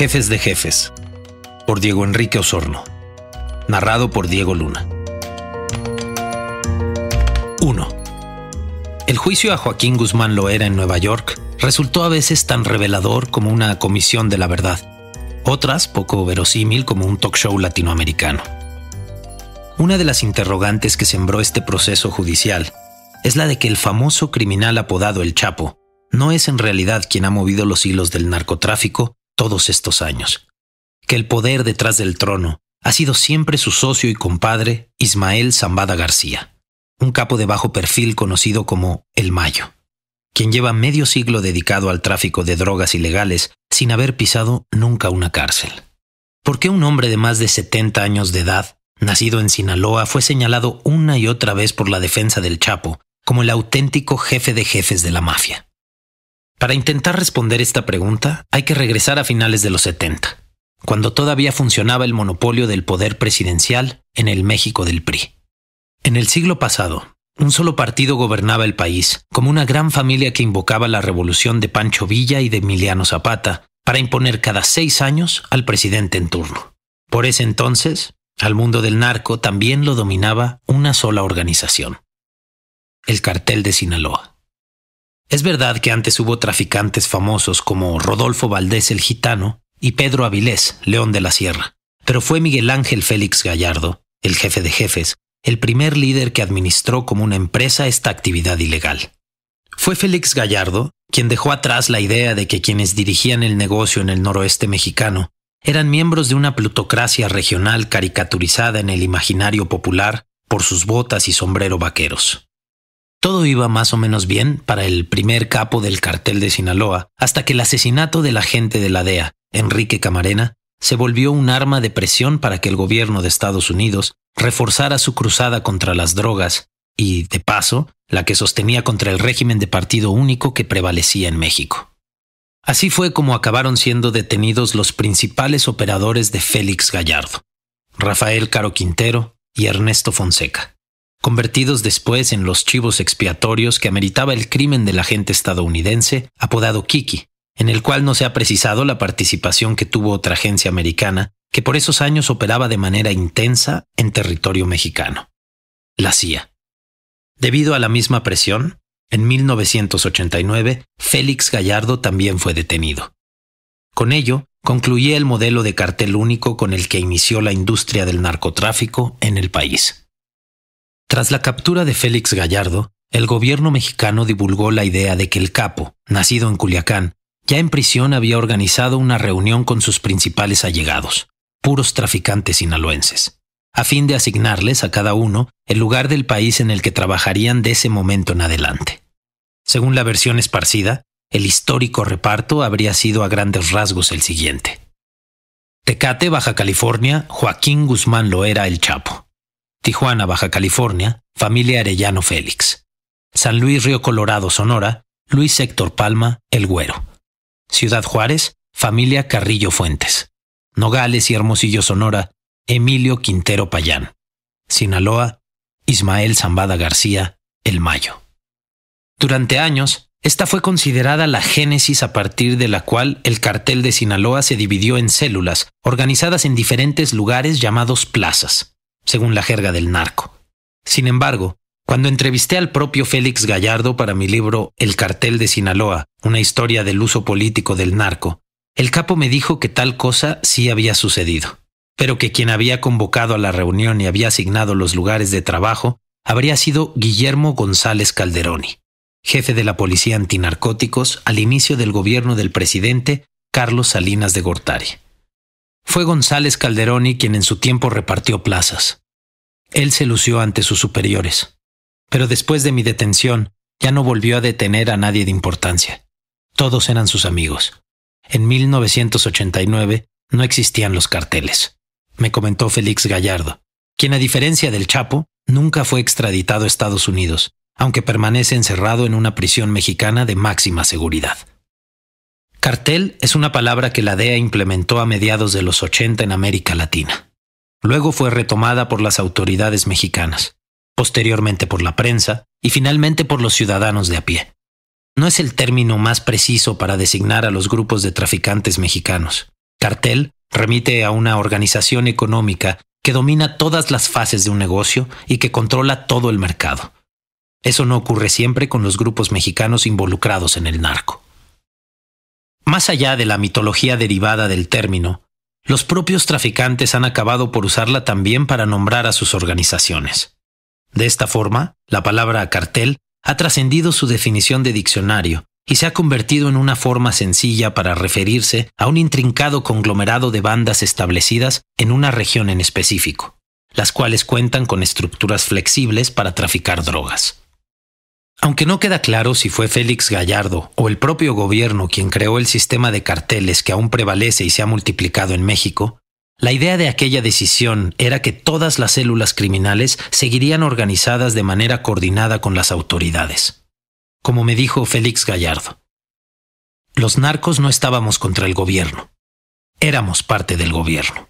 Jefes de Jefes, por Diego Enrique Osorno, narrado por Diego Luna. 1. El juicio a Joaquín Guzmán Loera en Nueva York resultó a veces tan revelador como una comisión de la verdad, otras poco verosímil como un talk show latinoamericano. Una de las interrogantes que sembró este proceso judicial es la de que el famoso criminal apodado El Chapo no es en realidad quien ha movido los hilos del narcotráfico todos estos años, que el poder detrás del trono ha sido siempre su socio y compadre Ismael Zambada García, un capo de bajo perfil conocido como El Mayo, quien lleva medio siglo dedicado al tráfico de drogas ilegales sin haber pisado nunca una cárcel. ¿Por qué un hombre de más de 70 años de edad, nacido en Sinaloa, fue señalado una y otra vez por la defensa del Chapo como el auténtico jefe de jefes de la mafia? Para intentar responder esta pregunta, hay que regresar a finales de los 70, cuando todavía funcionaba el monopolio del poder presidencial en el México del PRI. En el siglo pasado, un solo partido gobernaba el país, como una gran familia que invocaba la revolución de Pancho Villa y de Emiliano Zapata, para imponer cada seis años al presidente en turno. Por ese entonces, al mundo del narco también lo dominaba una sola organización, el cartel de Sinaloa. Es verdad que antes hubo traficantes famosos como Rodolfo Valdés el Gitano y Pedro Avilés, León de la Sierra, pero fue Miguel Ángel Félix Gallardo, el jefe de jefes, el primer líder que administró como una empresa esta actividad ilegal. Fue Félix Gallardo quien dejó atrás la idea de que quienes dirigían el negocio en el noroeste mexicano eran miembros de una plutocracia regional caricaturizada en el imaginario popular por sus botas y sombrero vaqueros. Todo iba más o menos bien para el primer capo del cartel de Sinaloa, hasta que el asesinato del agente de la DEA, Enrique Camarena, se volvió un arma de presión para que el gobierno de Estados Unidos reforzara su cruzada contra las drogas y, de paso, la que sostenía contra el régimen de partido único que prevalecía en México. Así fue como acabaron siendo detenidos los principales operadores de Félix Gallardo, Rafael Caro Quintero y Ernesto Fonseca convertidos después en los chivos expiatorios que ameritaba el crimen del agente estadounidense apodado Kiki, en el cual no se ha precisado la participación que tuvo otra agencia americana que por esos años operaba de manera intensa en territorio mexicano, la CIA. Debido a la misma presión, en 1989, Félix Gallardo también fue detenido. Con ello, concluía el modelo de cartel único con el que inició la industria del narcotráfico en el país. Tras la captura de Félix Gallardo, el gobierno mexicano divulgó la idea de que el capo, nacido en Culiacán, ya en prisión había organizado una reunión con sus principales allegados, puros traficantes sinaloenses, a fin de asignarles a cada uno el lugar del país en el que trabajarían de ese momento en adelante. Según la versión esparcida, el histórico reparto habría sido a grandes rasgos el siguiente. Tecate, Baja California, Joaquín Guzmán Loera el Chapo. Tijuana, Baja California, familia Arellano Félix. San Luis, Río Colorado, Sonora, Luis Héctor Palma, El Güero. Ciudad Juárez, familia Carrillo Fuentes. Nogales y Hermosillo, Sonora, Emilio Quintero Payán. Sinaloa, Ismael Zambada García, El Mayo. Durante años, esta fue considerada la génesis a partir de la cual el cartel de Sinaloa se dividió en células, organizadas en diferentes lugares llamados plazas según la jerga del narco. Sin embargo, cuando entrevisté al propio Félix Gallardo para mi libro El cartel de Sinaloa, una historia del uso político del narco, el capo me dijo que tal cosa sí había sucedido, pero que quien había convocado a la reunión y había asignado los lugares de trabajo habría sido Guillermo González Calderoni, jefe de la Policía Antinarcóticos al inicio del gobierno del presidente Carlos Salinas de Gortari. Fue González Calderoni quien en su tiempo repartió plazas. Él se lució ante sus superiores. Pero después de mi detención, ya no volvió a detener a nadie de importancia. Todos eran sus amigos. En 1989 no existían los carteles, me comentó Félix Gallardo, quien a diferencia del Chapo, nunca fue extraditado a Estados Unidos, aunque permanece encerrado en una prisión mexicana de máxima seguridad. Cartel es una palabra que la DEA implementó a mediados de los 80 en América Latina. Luego fue retomada por las autoridades mexicanas, posteriormente por la prensa y finalmente por los ciudadanos de a pie. No es el término más preciso para designar a los grupos de traficantes mexicanos. Cartel remite a una organización económica que domina todas las fases de un negocio y que controla todo el mercado. Eso no ocurre siempre con los grupos mexicanos involucrados en el narco. Más allá de la mitología derivada del término, los propios traficantes han acabado por usarla también para nombrar a sus organizaciones. De esta forma, la palabra cartel ha trascendido su definición de diccionario y se ha convertido en una forma sencilla para referirse a un intrincado conglomerado de bandas establecidas en una región en específico, las cuales cuentan con estructuras flexibles para traficar drogas. Aunque no queda claro si fue Félix Gallardo o el propio gobierno quien creó el sistema de carteles que aún prevalece y se ha multiplicado en México, la idea de aquella decisión era que todas las células criminales seguirían organizadas de manera coordinada con las autoridades. Como me dijo Félix Gallardo, los narcos no estábamos contra el gobierno, éramos parte del gobierno.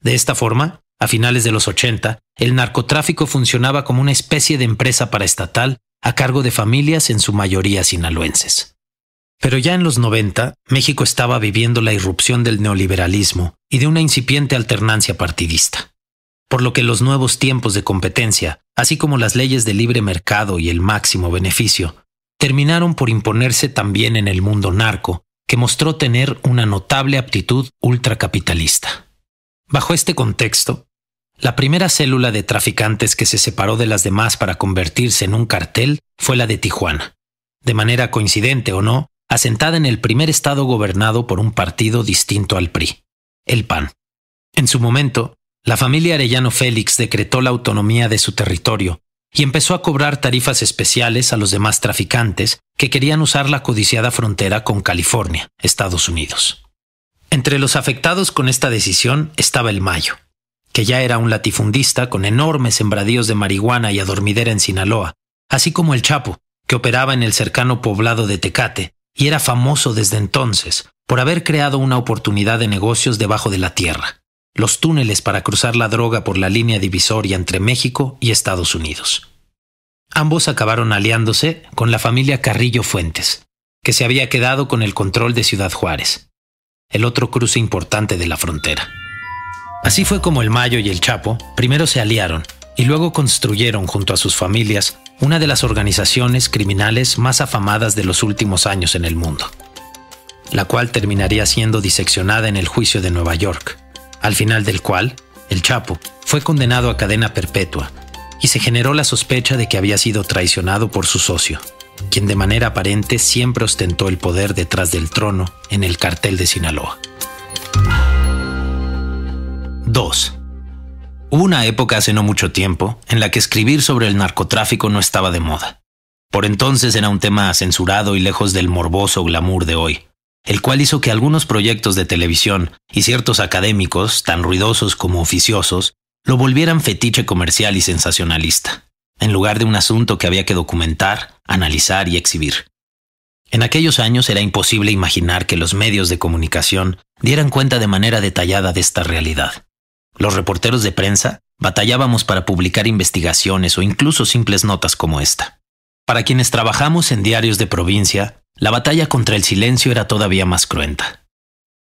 De esta forma, a finales de los 80, el narcotráfico funcionaba como una especie de empresa paraestatal a cargo de familias en su mayoría sinaloenses. Pero ya en los 90, México estaba viviendo la irrupción del neoliberalismo y de una incipiente alternancia partidista, por lo que los nuevos tiempos de competencia, así como las leyes de libre mercado y el máximo beneficio, terminaron por imponerse también en el mundo narco, que mostró tener una notable aptitud ultracapitalista. Bajo este contexto, la primera célula de traficantes que se separó de las demás para convertirse en un cartel fue la de Tijuana. De manera coincidente o no, asentada en el primer estado gobernado por un partido distinto al PRI, el PAN. En su momento, la familia Arellano Félix decretó la autonomía de su territorio y empezó a cobrar tarifas especiales a los demás traficantes que querían usar la codiciada frontera con California, Estados Unidos. Entre los afectados con esta decisión estaba el Mayo, que ya era un latifundista con enormes sembradíos de marihuana y adormidera en Sinaloa, así como el Chapo, que operaba en el cercano poblado de Tecate y era famoso desde entonces por haber creado una oportunidad de negocios debajo de la tierra, los túneles para cruzar la droga por la línea divisoria entre México y Estados Unidos. Ambos acabaron aliándose con la familia Carrillo Fuentes, que se había quedado con el control de Ciudad Juárez, el otro cruce importante de la frontera. Así fue como el Mayo y el Chapo primero se aliaron y luego construyeron junto a sus familias una de las organizaciones criminales más afamadas de los últimos años en el mundo, la cual terminaría siendo diseccionada en el juicio de Nueva York, al final del cual el Chapo fue condenado a cadena perpetua y se generó la sospecha de que había sido traicionado por su socio, quien de manera aparente siempre ostentó el poder detrás del trono en el cartel de Sinaloa. 2. Hubo una época hace no mucho tiempo en la que escribir sobre el narcotráfico no estaba de moda. Por entonces era un tema censurado y lejos del morboso glamour de hoy, el cual hizo que algunos proyectos de televisión y ciertos académicos, tan ruidosos como oficiosos, lo volvieran fetiche comercial y sensacionalista, en lugar de un asunto que había que documentar, analizar y exhibir. En aquellos años era imposible imaginar que los medios de comunicación dieran cuenta de manera detallada de esta realidad. Los reporteros de prensa batallábamos para publicar investigaciones o incluso simples notas como esta. Para quienes trabajamos en diarios de provincia, la batalla contra el silencio era todavía más cruenta.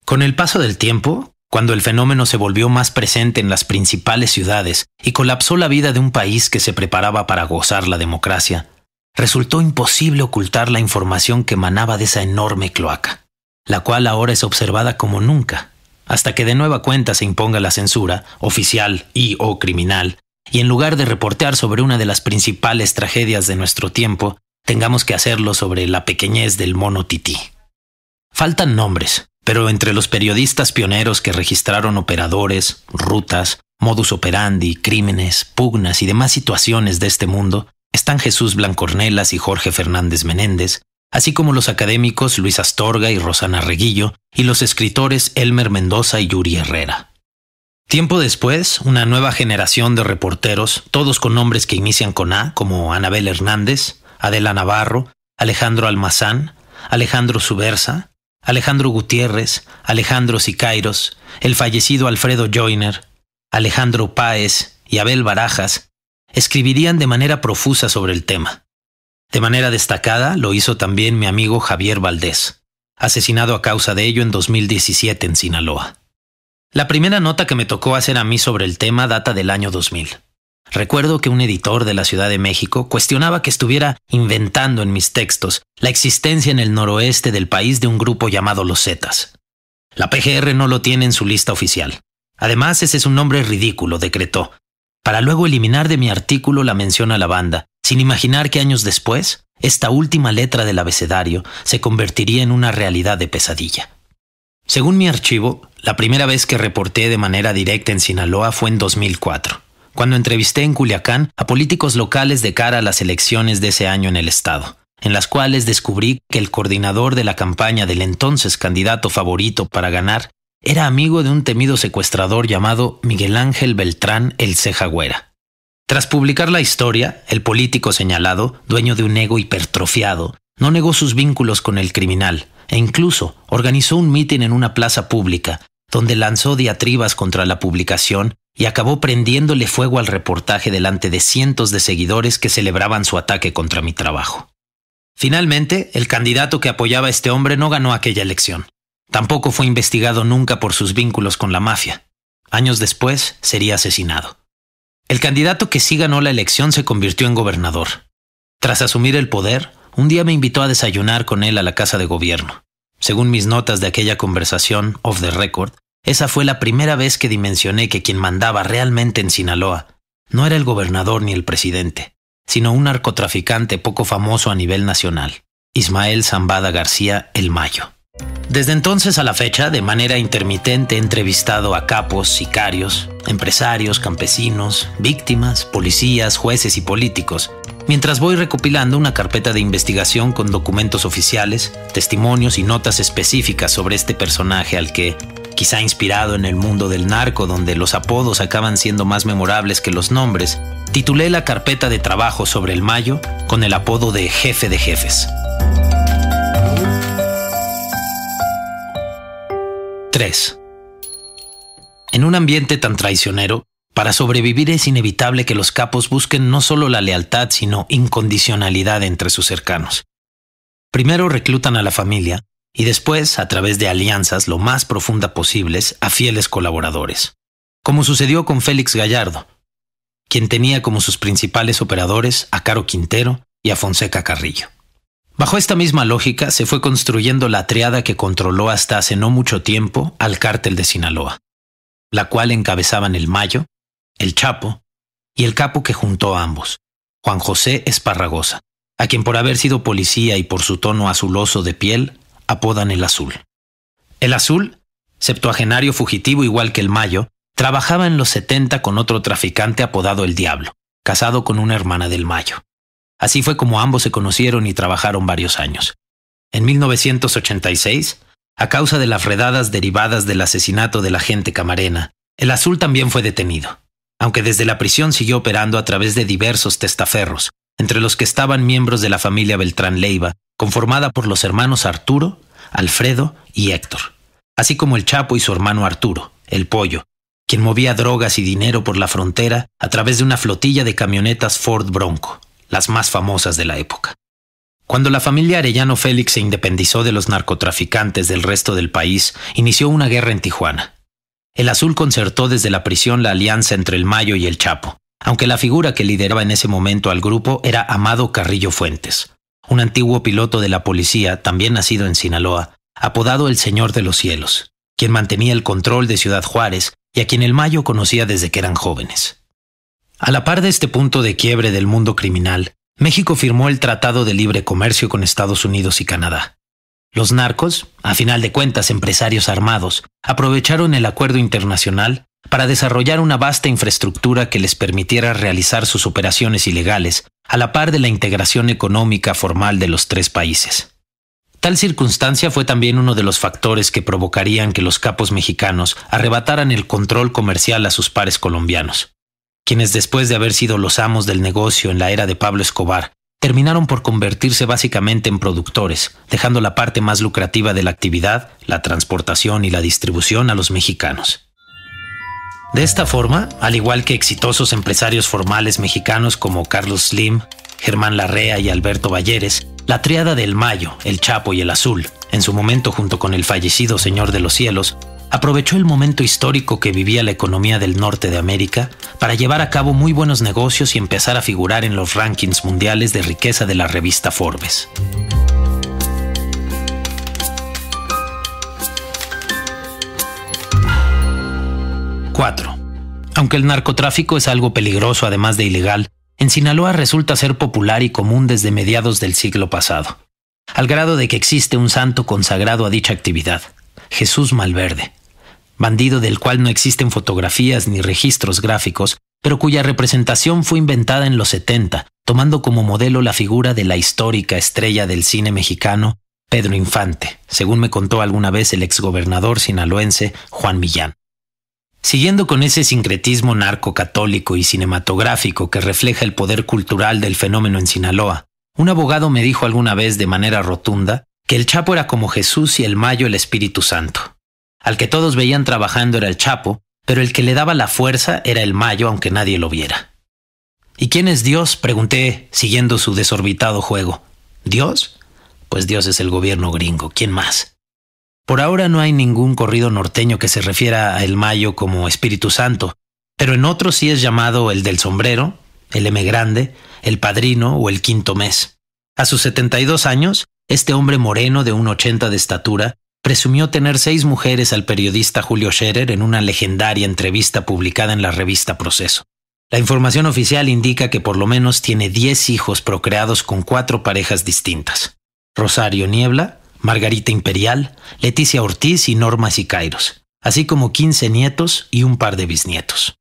Con el paso del tiempo, cuando el fenómeno se volvió más presente en las principales ciudades y colapsó la vida de un país que se preparaba para gozar la democracia, resultó imposible ocultar la información que emanaba de esa enorme cloaca, la cual ahora es observada como nunca hasta que de nueva cuenta se imponga la censura, oficial y o criminal, y en lugar de reportear sobre una de las principales tragedias de nuestro tiempo, tengamos que hacerlo sobre la pequeñez del mono tití. Faltan nombres, pero entre los periodistas pioneros que registraron operadores, rutas, modus operandi, crímenes, pugnas y demás situaciones de este mundo, están Jesús Blancornelas y Jorge Fernández Menéndez, así como los académicos Luis Astorga y Rosana Reguillo y los escritores Elmer Mendoza y Yuri Herrera. Tiempo después, una nueva generación de reporteros, todos con nombres que inician con A, como Anabel Hernández, Adela Navarro, Alejandro Almazán, Alejandro Subersa, Alejandro Gutiérrez, Alejandro Sicairos, el fallecido Alfredo Joyner, Alejandro Páez y Abel Barajas, escribirían de manera profusa sobre el tema. De manera destacada lo hizo también mi amigo Javier Valdés, asesinado a causa de ello en 2017 en Sinaloa. La primera nota que me tocó hacer a mí sobre el tema data del año 2000. Recuerdo que un editor de la Ciudad de México cuestionaba que estuviera inventando en mis textos la existencia en el noroeste del país de un grupo llamado los Zetas. La PGR no lo tiene en su lista oficial. Además, ese es un nombre ridículo, decretó, para luego eliminar de mi artículo la mención a la banda, sin imaginar que años después, esta última letra del abecedario se convertiría en una realidad de pesadilla. Según mi archivo, la primera vez que reporté de manera directa en Sinaloa fue en 2004, cuando entrevisté en Culiacán a políticos locales de cara a las elecciones de ese año en el estado, en las cuales descubrí que el coordinador de la campaña del entonces candidato favorito para ganar era amigo de un temido secuestrador llamado Miguel Ángel Beltrán el Cejagüera. Tras publicar la historia, el político señalado, dueño de un ego hipertrofiado, no negó sus vínculos con el criminal e incluso organizó un mitin en una plaza pública, donde lanzó diatribas contra la publicación y acabó prendiéndole fuego al reportaje delante de cientos de seguidores que celebraban su ataque contra mi trabajo. Finalmente, el candidato que apoyaba a este hombre no ganó aquella elección. Tampoco fue investigado nunca por sus vínculos con la mafia. Años después, sería asesinado. El candidato que sí ganó la elección se convirtió en gobernador. Tras asumir el poder, un día me invitó a desayunar con él a la casa de gobierno. Según mis notas de aquella conversación, off the record, esa fue la primera vez que dimensioné que quien mandaba realmente en Sinaloa no era el gobernador ni el presidente, sino un narcotraficante poco famoso a nivel nacional, Ismael Zambada García El Mayo. Desde entonces a la fecha, de manera intermitente he entrevistado a capos, sicarios, empresarios, campesinos, víctimas, policías, jueces y políticos, mientras voy recopilando una carpeta de investigación con documentos oficiales, testimonios y notas específicas sobre este personaje al que, quizá inspirado en el mundo del narco donde los apodos acaban siendo más memorables que los nombres, titulé la carpeta de trabajo sobre el Mayo con el apodo de jefe de jefes. En un ambiente tan traicionero, para sobrevivir es inevitable que los capos busquen no solo la lealtad, sino incondicionalidad entre sus cercanos. Primero reclutan a la familia y después, a través de alianzas lo más profunda posibles, a fieles colaboradores. Como sucedió con Félix Gallardo, quien tenía como sus principales operadores a Caro Quintero y a Fonseca Carrillo. Bajo esta misma lógica se fue construyendo la triada que controló hasta hace no mucho tiempo al cártel de Sinaloa, la cual encabezaban el Mayo, el Chapo y el capo que juntó a ambos, Juan José Esparragosa, a quien por haber sido policía y por su tono azuloso de piel apodan el Azul. El Azul, septuagenario fugitivo igual que el Mayo, trabajaba en los 70 con otro traficante apodado el Diablo, casado con una hermana del Mayo. Así fue como ambos se conocieron y trabajaron varios años. En 1986, a causa de las redadas derivadas del asesinato de la gente camarena, el azul también fue detenido, aunque desde la prisión siguió operando a través de diversos testaferros, entre los que estaban miembros de la familia Beltrán Leiva, conformada por los hermanos Arturo, Alfredo y Héctor, así como el Chapo y su hermano Arturo, el Pollo, quien movía drogas y dinero por la frontera a través de una flotilla de camionetas Ford Bronco las más famosas de la época. Cuando la familia Arellano Félix se independizó de los narcotraficantes del resto del país, inició una guerra en Tijuana. El azul concertó desde la prisión la alianza entre el Mayo y el Chapo, aunque la figura que lideraba en ese momento al grupo era Amado Carrillo Fuentes, un antiguo piloto de la policía, también nacido en Sinaloa, apodado el Señor de los Cielos, quien mantenía el control de Ciudad Juárez y a quien el Mayo conocía desde que eran jóvenes. A la par de este punto de quiebre del mundo criminal, México firmó el Tratado de Libre Comercio con Estados Unidos y Canadá. Los narcos, a final de cuentas empresarios armados, aprovecharon el acuerdo internacional para desarrollar una vasta infraestructura que les permitiera realizar sus operaciones ilegales, a la par de la integración económica formal de los tres países. Tal circunstancia fue también uno de los factores que provocarían que los capos mexicanos arrebataran el control comercial a sus pares colombianos quienes después de haber sido los amos del negocio en la era de Pablo Escobar, terminaron por convertirse básicamente en productores, dejando la parte más lucrativa de la actividad, la transportación y la distribución a los mexicanos. De esta forma, al igual que exitosos empresarios formales mexicanos como Carlos Slim, Germán Larrea y Alberto Valleres, la triada del Mayo, el Chapo y el Azul, en su momento junto con el fallecido Señor de los Cielos, aprovechó el momento histórico que vivía la economía del norte de América para llevar a cabo muy buenos negocios y empezar a figurar en los rankings mundiales de riqueza de la revista Forbes. 4. Aunque el narcotráfico es algo peligroso además de ilegal, en Sinaloa resulta ser popular y común desde mediados del siglo pasado, al grado de que existe un santo consagrado a dicha actividad. Jesús Malverde, bandido del cual no existen fotografías ni registros gráficos, pero cuya representación fue inventada en los 70, tomando como modelo la figura de la histórica estrella del cine mexicano, Pedro Infante, según me contó alguna vez el exgobernador sinaloense Juan Millán. Siguiendo con ese sincretismo narco-católico y cinematográfico que refleja el poder cultural del fenómeno en Sinaloa, un abogado me dijo alguna vez de manera rotunda que el Chapo era como Jesús y el Mayo el Espíritu Santo. Al que todos veían trabajando era el Chapo, pero el que le daba la fuerza era el Mayo aunque nadie lo viera. ¿Y quién es Dios? pregunté, siguiendo su desorbitado juego. ¿Dios? Pues Dios es el gobierno gringo, ¿quién más? Por ahora no hay ningún corrido norteño que se refiera a el Mayo como Espíritu Santo, pero en otros sí es llamado el del sombrero, el M grande, el padrino o el quinto mes. A sus 72 años, este hombre moreno de un 80 de estatura presumió tener seis mujeres al periodista Julio Scherer en una legendaria entrevista publicada en la revista Proceso. La información oficial indica que por lo menos tiene 10 hijos procreados con cuatro parejas distintas. Rosario Niebla, Margarita Imperial, Leticia Ortiz y Norma Sicairos, así como 15 nietos y un par de bisnietos.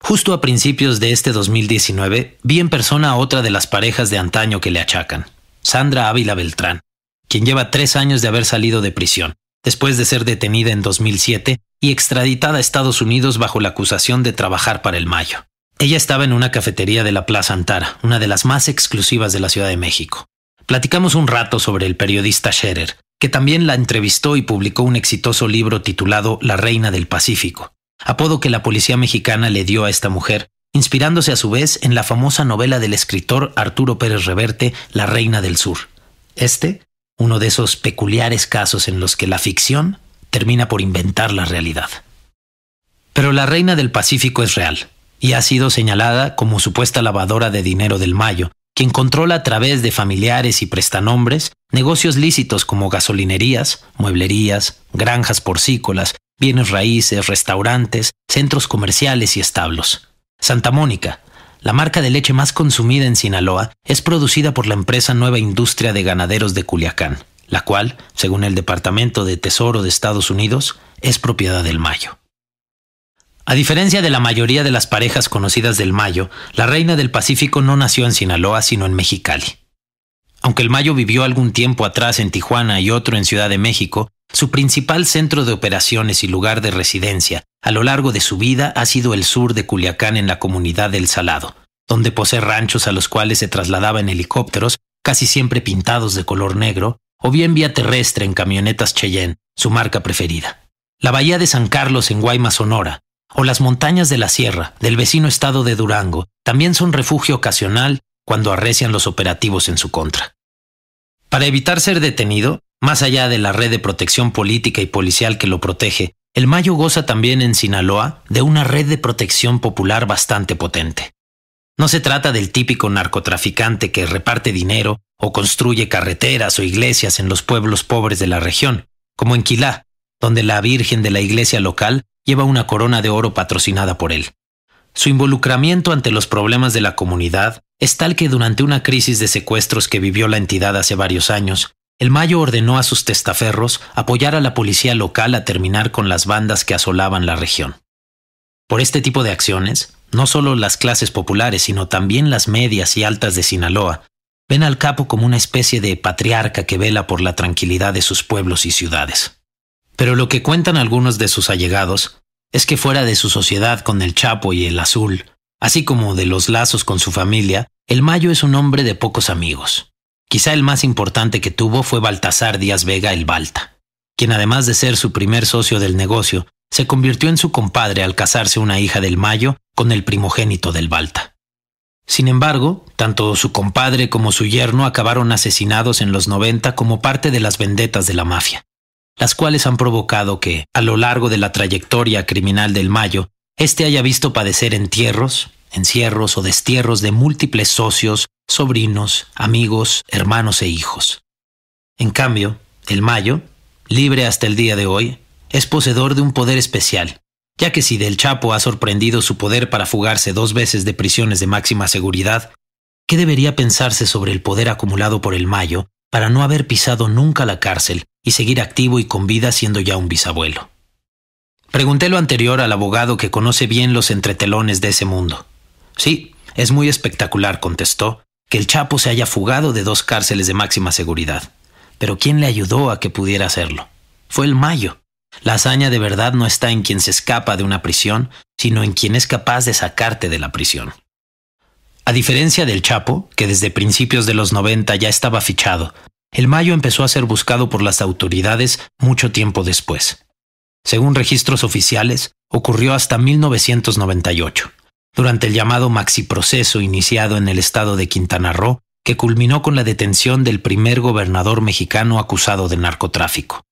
Justo a principios de este 2019, vi en persona a otra de las parejas de antaño que le achacan, Sandra Ávila Beltrán, quien lleva tres años de haber salido de prisión, después de ser detenida en 2007 y extraditada a Estados Unidos bajo la acusación de trabajar para el Mayo. Ella estaba en una cafetería de la Plaza Antara, una de las más exclusivas de la Ciudad de México. Platicamos un rato sobre el periodista Scherer, que también la entrevistó y publicó un exitoso libro titulado La Reina del Pacífico, apodo que la policía mexicana le dio a esta mujer inspirándose a su vez en la famosa novela del escritor Arturo Pérez Reverte, La Reina del Sur. Este, uno de esos peculiares casos en los que la ficción termina por inventar la realidad. Pero la Reina del Pacífico es real, y ha sido señalada como supuesta lavadora de dinero del Mayo, quien controla a través de familiares y prestanombres negocios lícitos como gasolinerías, mueblerías, granjas porcícolas, bienes raíces, restaurantes, centros comerciales y establos. Santa Mónica, la marca de leche más consumida en Sinaloa, es producida por la empresa Nueva Industria de Ganaderos de Culiacán, la cual, según el Departamento de Tesoro de Estados Unidos, es propiedad del Mayo. A diferencia de la mayoría de las parejas conocidas del Mayo, la reina del Pacífico no nació en Sinaloa sino en Mexicali. Aunque el Mayo vivió algún tiempo atrás en Tijuana y otro en Ciudad de México, su principal centro de operaciones y lugar de residencia a lo largo de su vida ha sido el sur de Culiacán en la comunidad del Salado, donde posee ranchos a los cuales se trasladaba en helicópteros, casi siempre pintados de color negro, o bien vía terrestre en camionetas Cheyenne, su marca preferida. La bahía de San Carlos en Guaymas, Sonora, o las montañas de la sierra del vecino estado de Durango, también son refugio ocasional cuando arrecian los operativos en su contra. Para evitar ser detenido, más allá de la red de protección política y policial que lo protege, el Mayo goza también en Sinaloa de una red de protección popular bastante potente. No se trata del típico narcotraficante que reparte dinero o construye carreteras o iglesias en los pueblos pobres de la región, como en Quilá, donde la Virgen de la iglesia local lleva una corona de oro patrocinada por él. Su involucramiento ante los problemas de la comunidad es tal que durante una crisis de secuestros que vivió la entidad hace varios años, el Mayo ordenó a sus testaferros apoyar a la policía local a terminar con las bandas que asolaban la región. Por este tipo de acciones, no solo las clases populares, sino también las medias y altas de Sinaloa, ven al capo como una especie de patriarca que vela por la tranquilidad de sus pueblos y ciudades. Pero lo que cuentan algunos de sus allegados es que fuera de su sociedad con el Chapo y el Azul, así como de los lazos con su familia, el Mayo es un hombre de pocos amigos. Quizá el más importante que tuvo fue Baltasar Díaz Vega el Balta, quien además de ser su primer socio del negocio, se convirtió en su compadre al casarse una hija del Mayo con el primogénito del Balta. Sin embargo, tanto su compadre como su yerno acabaron asesinados en los 90 como parte de las vendetas de la mafia las cuales han provocado que, a lo largo de la trayectoria criminal del Mayo, éste haya visto padecer entierros, encierros o destierros de múltiples socios, sobrinos, amigos, hermanos e hijos. En cambio, el Mayo, libre hasta el día de hoy, es poseedor de un poder especial, ya que si del Chapo ha sorprendido su poder para fugarse dos veces de prisiones de máxima seguridad, ¿qué debería pensarse sobre el poder acumulado por el Mayo para no haber pisado nunca la cárcel y seguir activo y con vida siendo ya un bisabuelo. Pregunté lo anterior al abogado que conoce bien los entretelones de ese mundo. Sí, es muy espectacular, contestó, que el Chapo se haya fugado de dos cárceles de máxima seguridad. Pero ¿quién le ayudó a que pudiera hacerlo? Fue el Mayo. La hazaña de verdad no está en quien se escapa de una prisión, sino en quien es capaz de sacarte de la prisión. A diferencia del Chapo, que desde principios de los 90 ya estaba fichado, el Mayo empezó a ser buscado por las autoridades mucho tiempo después. Según registros oficiales, ocurrió hasta 1998, durante el llamado proceso iniciado en el estado de Quintana Roo, que culminó con la detención del primer gobernador mexicano acusado de narcotráfico,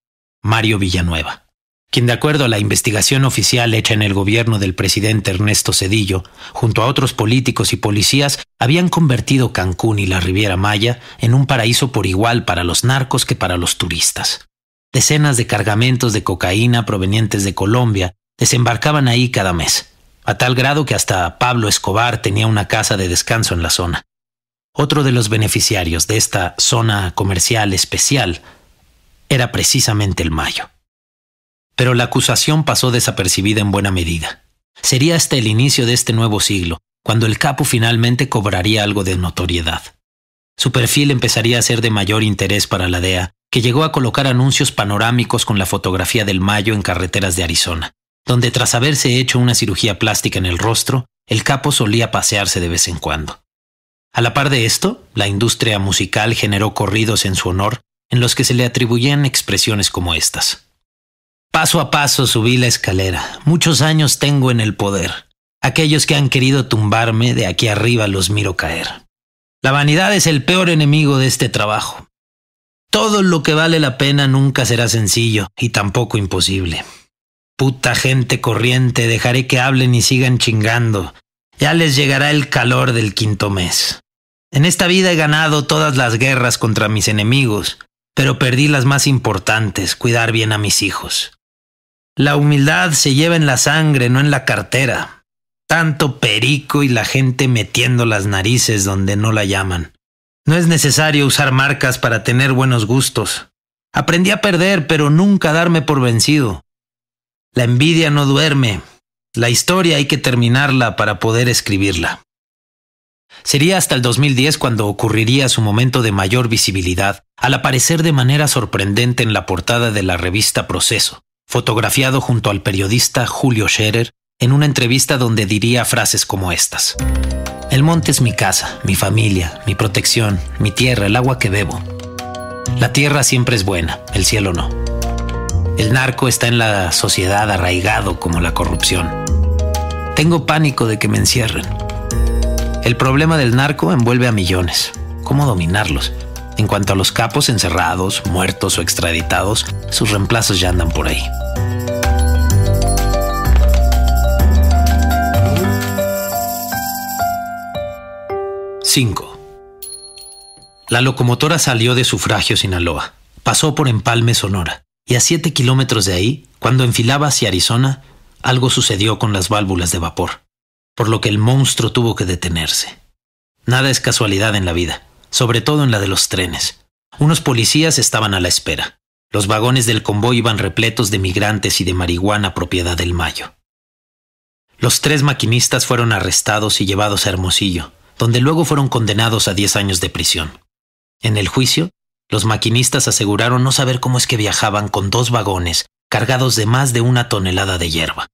Mario Villanueva quien de acuerdo a la investigación oficial hecha en el gobierno del presidente Ernesto Cedillo, junto a otros políticos y policías, habían convertido Cancún y la Riviera Maya en un paraíso por igual para los narcos que para los turistas. Decenas de cargamentos de cocaína provenientes de Colombia desembarcaban ahí cada mes, a tal grado que hasta Pablo Escobar tenía una casa de descanso en la zona. Otro de los beneficiarios de esta zona comercial especial era precisamente el Mayo pero la acusación pasó desapercibida en buena medida. Sería hasta el inicio de este nuevo siglo, cuando el capo finalmente cobraría algo de notoriedad. Su perfil empezaría a ser de mayor interés para la DEA, que llegó a colocar anuncios panorámicos con la fotografía del Mayo en carreteras de Arizona, donde tras haberse hecho una cirugía plástica en el rostro, el capo solía pasearse de vez en cuando. A la par de esto, la industria musical generó corridos en su honor en los que se le atribuían expresiones como estas. Paso a paso subí la escalera. Muchos años tengo en el poder. Aquellos que han querido tumbarme de aquí arriba los miro caer. La vanidad es el peor enemigo de este trabajo. Todo lo que vale la pena nunca será sencillo y tampoco imposible. Puta gente corriente, dejaré que hablen y sigan chingando. Ya les llegará el calor del quinto mes. En esta vida he ganado todas las guerras contra mis enemigos, pero perdí las más importantes, cuidar bien a mis hijos. La humildad se lleva en la sangre, no en la cartera. Tanto perico y la gente metiendo las narices donde no la llaman. No es necesario usar marcas para tener buenos gustos. Aprendí a perder, pero nunca darme por vencido. La envidia no duerme. La historia hay que terminarla para poder escribirla. Sería hasta el 2010 cuando ocurriría su momento de mayor visibilidad, al aparecer de manera sorprendente en la portada de la revista Proceso fotografiado junto al periodista Julio Scherer en una entrevista donde diría frases como estas. El monte es mi casa, mi familia, mi protección, mi tierra, el agua que bebo. La tierra siempre es buena, el cielo no. El narco está en la sociedad arraigado como la corrupción. Tengo pánico de que me encierren. El problema del narco envuelve a millones. ¿Cómo dominarlos? En cuanto a los capos encerrados, muertos o extraditados, sus reemplazos ya andan por ahí. ¡5! La locomotora salió de sufragio Sinaloa, pasó por Empalme, Sonora, y a 7 kilómetros de ahí, cuando enfilaba hacia Arizona, algo sucedió con las válvulas de vapor, por lo que el monstruo tuvo que detenerse. Nada es casualidad en la vida sobre todo en la de los trenes. Unos policías estaban a la espera. Los vagones del convoy iban repletos de migrantes y de marihuana propiedad del Mayo. Los tres maquinistas fueron arrestados y llevados a Hermosillo, donde luego fueron condenados a 10 años de prisión. En el juicio, los maquinistas aseguraron no saber cómo es que viajaban con dos vagones cargados de más de una tonelada de hierba.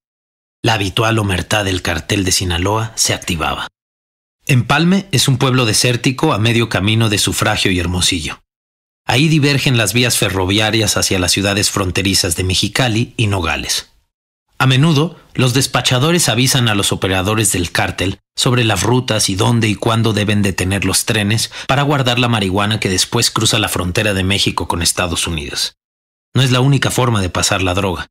La habitual omertad del cartel de Sinaloa se activaba. Empalme es un pueblo desértico a medio camino de sufragio y hermosillo. Ahí divergen las vías ferroviarias hacia las ciudades fronterizas de Mexicali y Nogales. A menudo, los despachadores avisan a los operadores del cártel sobre las rutas y dónde y cuándo deben detener los trenes para guardar la marihuana que después cruza la frontera de México con Estados Unidos. No es la única forma de pasar la droga.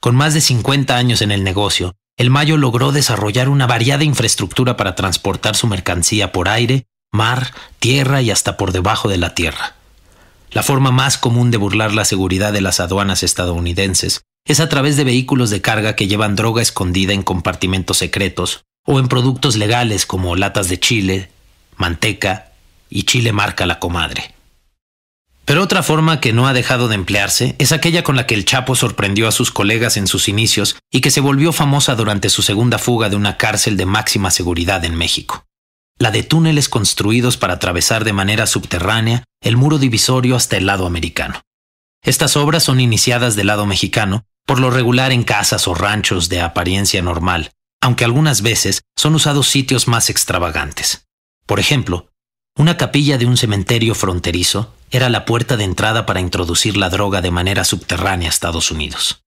Con más de 50 años en el negocio, el Mayo logró desarrollar una variada infraestructura para transportar su mercancía por aire, mar, tierra y hasta por debajo de la tierra. La forma más común de burlar la seguridad de las aduanas estadounidenses es a través de vehículos de carga que llevan droga escondida en compartimentos secretos o en productos legales como latas de chile, manteca y chile marca la comadre. Pero otra forma que no ha dejado de emplearse es aquella con la que el Chapo sorprendió a sus colegas en sus inicios y que se volvió famosa durante su segunda fuga de una cárcel de máxima seguridad en México. La de túneles construidos para atravesar de manera subterránea el muro divisorio hasta el lado americano. Estas obras son iniciadas del lado mexicano, por lo regular en casas o ranchos de apariencia normal, aunque algunas veces son usados sitios más extravagantes. Por ejemplo, una capilla de un cementerio fronterizo era la puerta de entrada para introducir la droga de manera subterránea a Estados Unidos.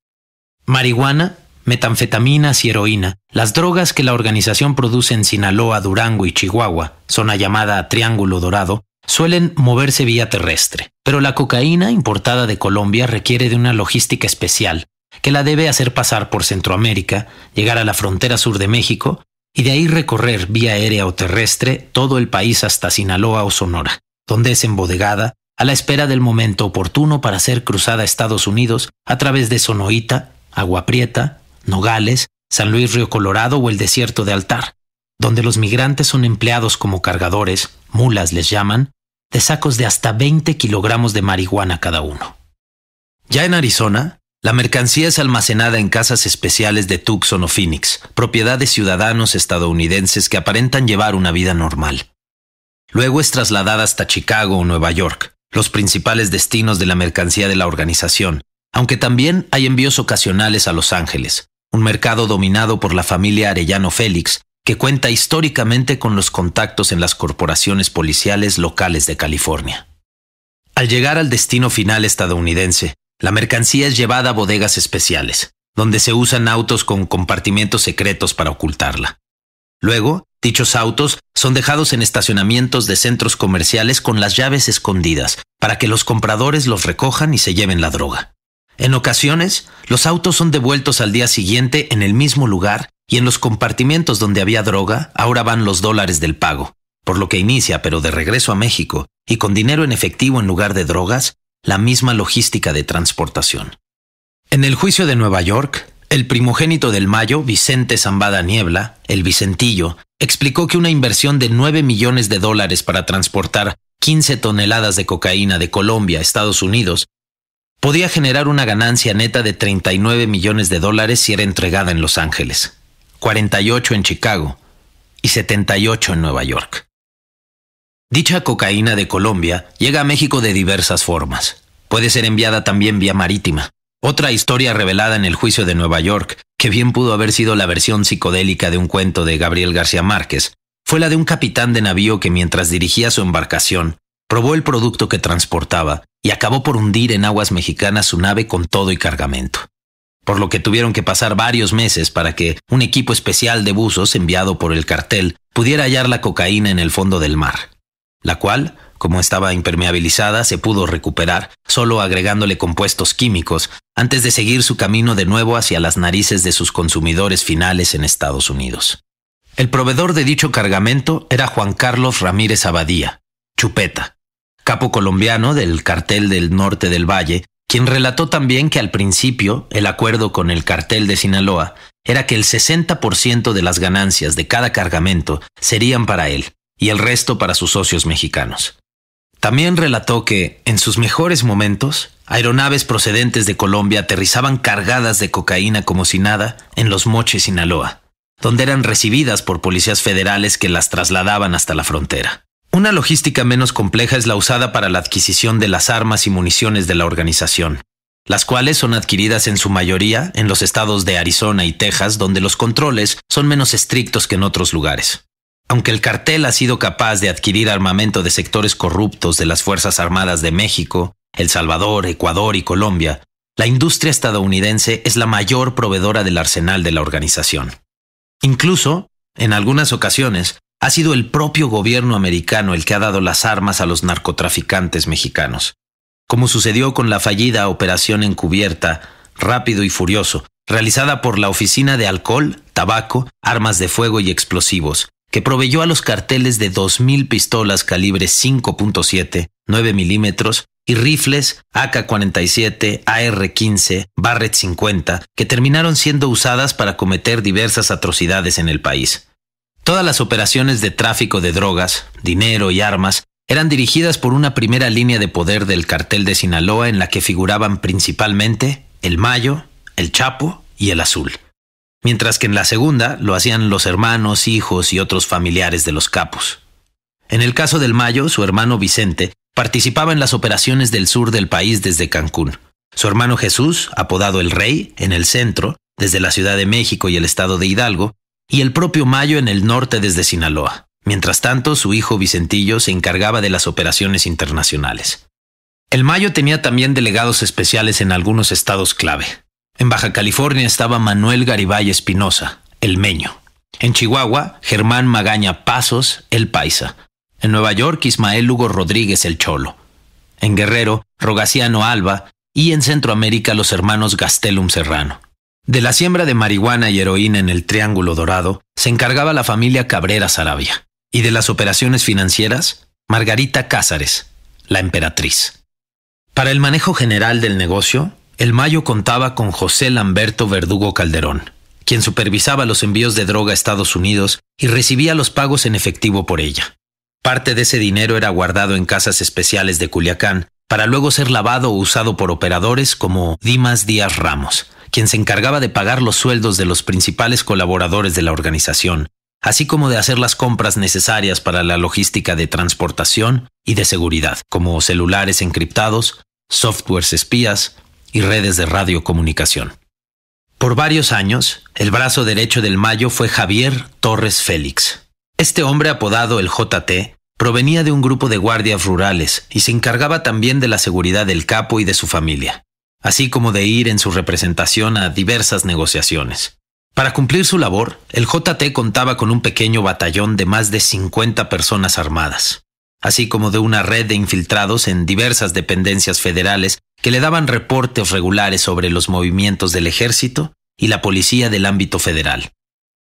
Marihuana, metanfetaminas y heroína, las drogas que la organización produce en Sinaloa, Durango y Chihuahua, zona llamada Triángulo Dorado, suelen moverse vía terrestre, pero la cocaína importada de Colombia requiere de una logística especial que la debe hacer pasar por Centroamérica, llegar a la frontera sur de México y de ahí recorrer vía aérea o terrestre todo el país hasta Sinaloa o Sonora, donde es embodegada a la espera del momento oportuno para ser cruzada a Estados Unidos a través de Sonoita, Agua Prieta, Nogales, San Luis Río Colorado o el desierto de Altar, donde los migrantes son empleados como cargadores, mulas les llaman, de sacos de hasta 20 kilogramos de marihuana cada uno. Ya en Arizona, la mercancía es almacenada en casas especiales de Tucson o Phoenix, propiedad de ciudadanos estadounidenses que aparentan llevar una vida normal. Luego es trasladada hasta Chicago o Nueva York, los principales destinos de la mercancía de la organización, aunque también hay envíos ocasionales a Los Ángeles, un mercado dominado por la familia Arellano Félix, que cuenta históricamente con los contactos en las corporaciones policiales locales de California. Al llegar al destino final estadounidense, la mercancía es llevada a bodegas especiales, donde se usan autos con compartimentos secretos para ocultarla. Luego, dichos autos son dejados en estacionamientos de centros comerciales con las llaves escondidas para que los compradores los recojan y se lleven la droga. En ocasiones, los autos son devueltos al día siguiente en el mismo lugar y en los compartimentos donde había droga ahora van los dólares del pago, por lo que inicia, pero de regreso a México, y con dinero en efectivo en lugar de drogas, la misma logística de transportación. En el juicio de Nueva York, el primogénito del Mayo, Vicente Zambada Niebla, el Vicentillo, explicó que una inversión de 9 millones de dólares para transportar 15 toneladas de cocaína de Colombia a Estados Unidos podía generar una ganancia neta de 39 millones de dólares si era entregada en Los Ángeles, 48 en Chicago y 78 en Nueva York. Dicha cocaína de Colombia llega a México de diversas formas. Puede ser enviada también vía marítima. Otra historia revelada en el juicio de Nueva York, que bien pudo haber sido la versión psicodélica de un cuento de Gabriel García Márquez, fue la de un capitán de navío que mientras dirigía su embarcación, probó el producto que transportaba y acabó por hundir en aguas mexicanas su nave con todo y cargamento. Por lo que tuvieron que pasar varios meses para que un equipo especial de buzos enviado por el cartel pudiera hallar la cocaína en el fondo del mar la cual, como estaba impermeabilizada, se pudo recuperar, solo agregándole compuestos químicos, antes de seguir su camino de nuevo hacia las narices de sus consumidores finales en Estados Unidos. El proveedor de dicho cargamento era Juan Carlos Ramírez Abadía, Chupeta, capo colombiano del cartel del norte del Valle, quien relató también que al principio el acuerdo con el cartel de Sinaloa era que el 60% de las ganancias de cada cargamento serían para él, y el resto para sus socios mexicanos. También relató que, en sus mejores momentos, aeronaves procedentes de Colombia aterrizaban cargadas de cocaína como si nada en los Moches, Sinaloa, donde eran recibidas por policías federales que las trasladaban hasta la frontera. Una logística menos compleja es la usada para la adquisición de las armas y municiones de la organización, las cuales son adquiridas en su mayoría en los estados de Arizona y Texas, donde los controles son menos estrictos que en otros lugares. Aunque el cartel ha sido capaz de adquirir armamento de sectores corruptos de las Fuerzas Armadas de México, El Salvador, Ecuador y Colombia, la industria estadounidense es la mayor proveedora del arsenal de la organización. Incluso, en algunas ocasiones, ha sido el propio gobierno americano el que ha dado las armas a los narcotraficantes mexicanos, como sucedió con la fallida operación encubierta, rápido y furioso, realizada por la Oficina de Alcohol, Tabaco, Armas de Fuego y Explosivos, que proveyó a los carteles de 2.000 pistolas calibre 5.7, 9 milímetros y rifles AK-47, AR-15, Barrett 50, que terminaron siendo usadas para cometer diversas atrocidades en el país. Todas las operaciones de tráfico de drogas, dinero y armas eran dirigidas por una primera línea de poder del cartel de Sinaloa en la que figuraban principalmente el Mayo, el Chapo y el Azul mientras que en la segunda lo hacían los hermanos, hijos y otros familiares de los capos. En el caso del Mayo, su hermano Vicente participaba en las operaciones del sur del país desde Cancún. Su hermano Jesús, apodado el Rey, en el centro, desde la Ciudad de México y el estado de Hidalgo, y el propio Mayo en el norte desde Sinaloa. Mientras tanto, su hijo Vicentillo se encargaba de las operaciones internacionales. El Mayo tenía también delegados especiales en algunos estados clave. En Baja California estaba Manuel Garibay Espinosa, el Meño. En Chihuahua, Germán Magaña Pasos, el Paisa. En Nueva York, Ismael Hugo Rodríguez, el Cholo. En Guerrero, Rogaciano Alba. Y en Centroamérica, los hermanos Gastelum Serrano. De la siembra de marihuana y heroína en el Triángulo Dorado se encargaba la familia Cabrera Sarabia. Y de las operaciones financieras, Margarita Cázares, la emperatriz. Para el manejo general del negocio, el Mayo contaba con José Lamberto Verdugo Calderón, quien supervisaba los envíos de droga a Estados Unidos y recibía los pagos en efectivo por ella. Parte de ese dinero era guardado en casas especiales de Culiacán para luego ser lavado o usado por operadores como Dimas Díaz Ramos, quien se encargaba de pagar los sueldos de los principales colaboradores de la organización, así como de hacer las compras necesarias para la logística de transportación y de seguridad, como celulares encriptados, softwares espías, y redes de radiocomunicación. Por varios años, el brazo derecho del Mayo fue Javier Torres Félix. Este hombre apodado el JT provenía de un grupo de guardias rurales y se encargaba también de la seguridad del capo y de su familia, así como de ir en su representación a diversas negociaciones. Para cumplir su labor, el JT contaba con un pequeño batallón de más de 50 personas armadas, así como de una red de infiltrados en diversas dependencias federales que le daban reportes regulares sobre los movimientos del ejército y la policía del ámbito federal.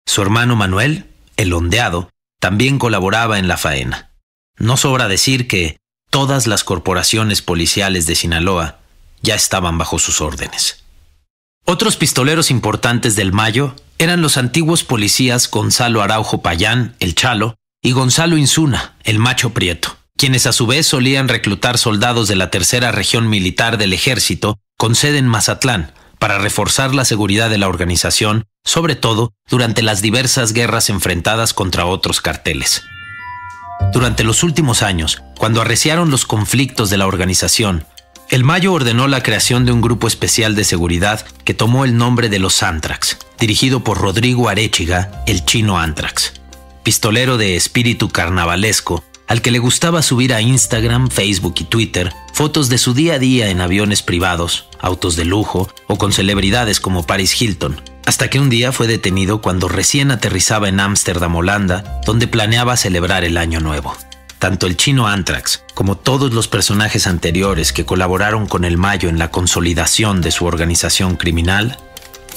Su hermano Manuel, el ondeado, también colaboraba en la faena. No sobra decir que todas las corporaciones policiales de Sinaloa ya estaban bajo sus órdenes. Otros pistoleros importantes del Mayo eran los antiguos policías Gonzalo Araujo Payán, el Chalo, y Gonzalo Insuna, el Macho Prieto quienes a su vez solían reclutar soldados de la tercera región militar del ejército con sede en Mazatlán para reforzar la seguridad de la organización, sobre todo durante las diversas guerras enfrentadas contra otros carteles. Durante los últimos años, cuando arreciaron los conflictos de la organización, el Mayo ordenó la creación de un grupo especial de seguridad que tomó el nombre de los Antrax, dirigido por Rodrigo Arechiga, el chino Antrax. Pistolero de espíritu carnavalesco, al que le gustaba subir a Instagram, Facebook y Twitter fotos de su día a día en aviones privados, autos de lujo o con celebridades como Paris Hilton, hasta que un día fue detenido cuando recién aterrizaba en Ámsterdam, Holanda, donde planeaba celebrar el Año Nuevo. Tanto el chino Antrax como todos los personajes anteriores que colaboraron con el Mayo en la consolidación de su organización criminal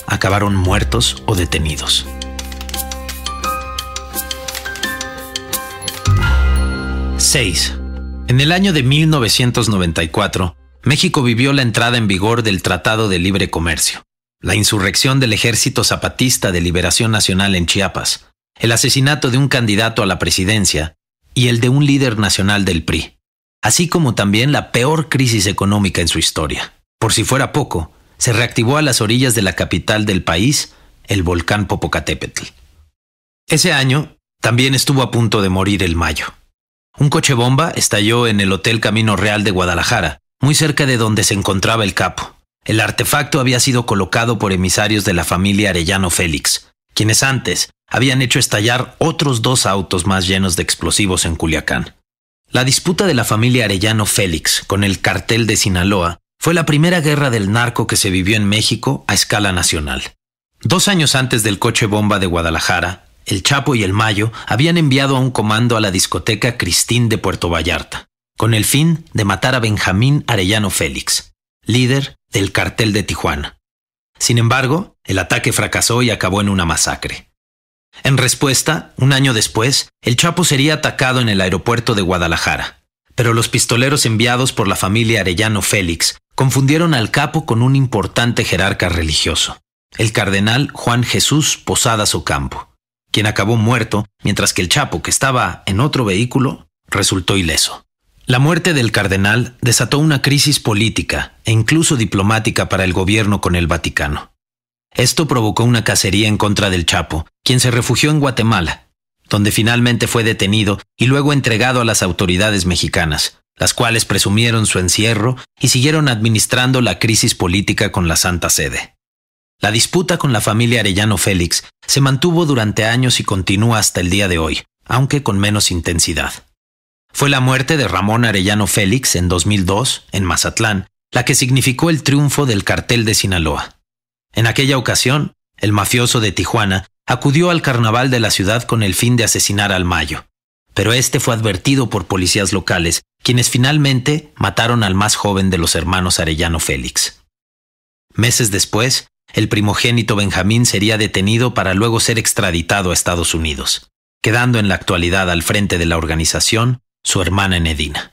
acabaron muertos o detenidos. 6. En el año de 1994, México vivió la entrada en vigor del Tratado de Libre Comercio, la insurrección del Ejército Zapatista de Liberación Nacional en Chiapas, el asesinato de un candidato a la presidencia y el de un líder nacional del PRI, así como también la peor crisis económica en su historia. Por si fuera poco, se reactivó a las orillas de la capital del país el volcán Popocatépetl. Ese año también estuvo a punto de morir el Mayo. Un coche bomba estalló en el Hotel Camino Real de Guadalajara, muy cerca de donde se encontraba el capo. El artefacto había sido colocado por emisarios de la familia Arellano Félix, quienes antes habían hecho estallar otros dos autos más llenos de explosivos en Culiacán. La disputa de la familia Arellano Félix con el cartel de Sinaloa fue la primera guerra del narco que se vivió en México a escala nacional. Dos años antes del coche bomba de Guadalajara, el Chapo y el Mayo habían enviado a un comando a la discoteca Cristín de Puerto Vallarta, con el fin de matar a Benjamín Arellano Félix, líder del cartel de Tijuana. Sin embargo, el ataque fracasó y acabó en una masacre. En respuesta, un año después, el Chapo sería atacado en el aeropuerto de Guadalajara, pero los pistoleros enviados por la familia Arellano Félix confundieron al capo con un importante jerarca religioso, el cardenal Juan Jesús Posadas Ocampo quien acabó muerto, mientras que el Chapo, que estaba en otro vehículo, resultó ileso. La muerte del cardenal desató una crisis política e incluso diplomática para el gobierno con el Vaticano. Esto provocó una cacería en contra del Chapo, quien se refugió en Guatemala, donde finalmente fue detenido y luego entregado a las autoridades mexicanas, las cuales presumieron su encierro y siguieron administrando la crisis política con la Santa Sede. La disputa con la familia Arellano Félix se mantuvo durante años y continúa hasta el día de hoy, aunque con menos intensidad. Fue la muerte de Ramón Arellano Félix en 2002, en Mazatlán, la que significó el triunfo del cartel de Sinaloa. En aquella ocasión, el mafioso de Tijuana acudió al carnaval de la ciudad con el fin de asesinar al Mayo, pero este fue advertido por policías locales, quienes finalmente mataron al más joven de los hermanos Arellano Félix. Meses después, el primogénito Benjamín sería detenido para luego ser extraditado a Estados Unidos, quedando en la actualidad al frente de la organización su hermana Enedina.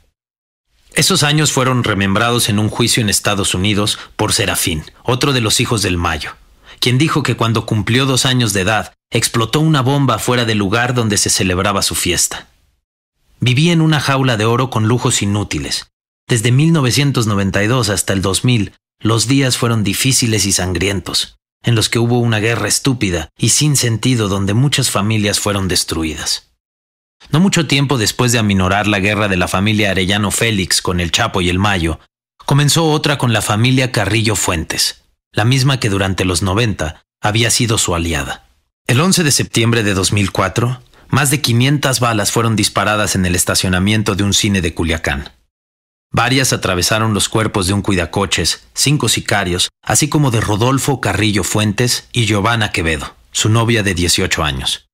Esos años fueron remembrados en un juicio en Estados Unidos por Serafín, otro de los hijos del Mayo, quien dijo que cuando cumplió dos años de edad explotó una bomba fuera del lugar donde se celebraba su fiesta. Vivía en una jaula de oro con lujos inútiles. Desde 1992 hasta el 2000 los días fueron difíciles y sangrientos, en los que hubo una guerra estúpida y sin sentido donde muchas familias fueron destruidas. No mucho tiempo después de aminorar la guerra de la familia Arellano Félix con el Chapo y el Mayo, comenzó otra con la familia Carrillo Fuentes, la misma que durante los 90 había sido su aliada. El 11 de septiembre de 2004, más de 500 balas fueron disparadas en el estacionamiento de un cine de Culiacán. Varias atravesaron los cuerpos de un cuidacoches, cinco sicarios, así como de Rodolfo Carrillo Fuentes y Giovanna Quevedo, su novia de 18 años.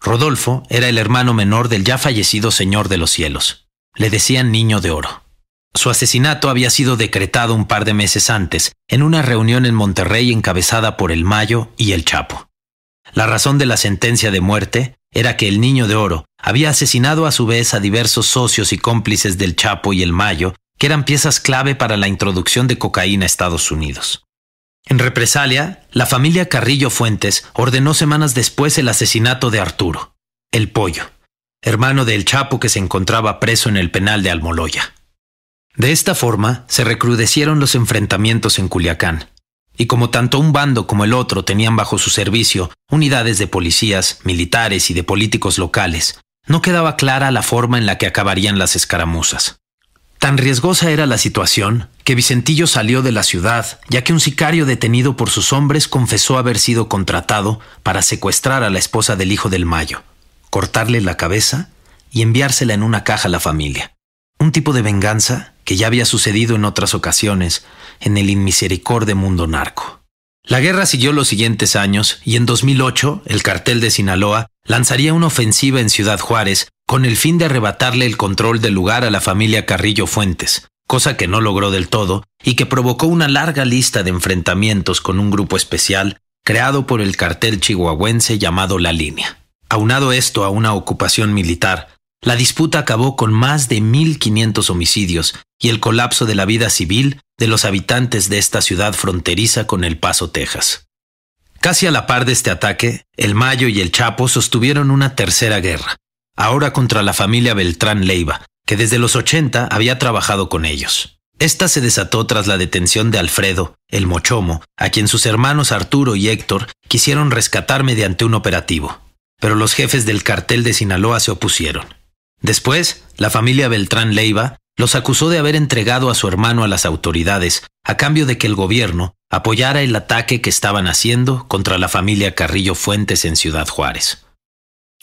Rodolfo era el hermano menor del ya fallecido Señor de los Cielos. Le decían Niño de Oro. Su asesinato había sido decretado un par de meses antes, en una reunión en Monterrey encabezada por el Mayo y el Chapo. La razón de la sentencia de muerte era que el Niño de Oro había asesinado a su vez a diversos socios y cómplices del Chapo y el Mayo, que eran piezas clave para la introducción de cocaína a Estados Unidos. En represalia, la familia Carrillo Fuentes ordenó semanas después el asesinato de Arturo, el pollo, hermano del Chapo que se encontraba preso en el penal de Almoloya. De esta forma, se recrudecieron los enfrentamientos en Culiacán, y como tanto un bando como el otro tenían bajo su servicio unidades de policías, militares y de políticos locales, no quedaba clara la forma en la que acabarían las escaramuzas. Tan riesgosa era la situación que Vicentillo salió de la ciudad, ya que un sicario detenido por sus hombres confesó haber sido contratado para secuestrar a la esposa del hijo del Mayo, cortarle la cabeza y enviársela en una caja a la familia. Un tipo de venganza que ya había sucedido en otras ocasiones en el inmisericorde mundo narco. La guerra siguió los siguientes años y en 2008 el cartel de Sinaloa lanzaría una ofensiva en Ciudad Juárez con el fin de arrebatarle el control del lugar a la familia Carrillo Fuentes, cosa que no logró del todo y que provocó una larga lista de enfrentamientos con un grupo especial creado por el cartel chihuahuense llamado La Línea. Aunado esto a una ocupación militar, la disputa acabó con más de 1.500 homicidios y el colapso de la vida civil de los habitantes de esta ciudad fronteriza con El Paso, Texas. Casi a la par de este ataque, el Mayo y el Chapo sostuvieron una tercera guerra, ahora contra la familia Beltrán Leiva, que desde los 80 había trabajado con ellos. Esta se desató tras la detención de Alfredo, el Mochomo, a quien sus hermanos Arturo y Héctor quisieron rescatar mediante un operativo. Pero los jefes del cartel de Sinaloa se opusieron. Después, la familia Beltrán Leiva los acusó de haber entregado a su hermano a las autoridades a cambio de que el gobierno apoyara el ataque que estaban haciendo contra la familia Carrillo Fuentes en Ciudad Juárez.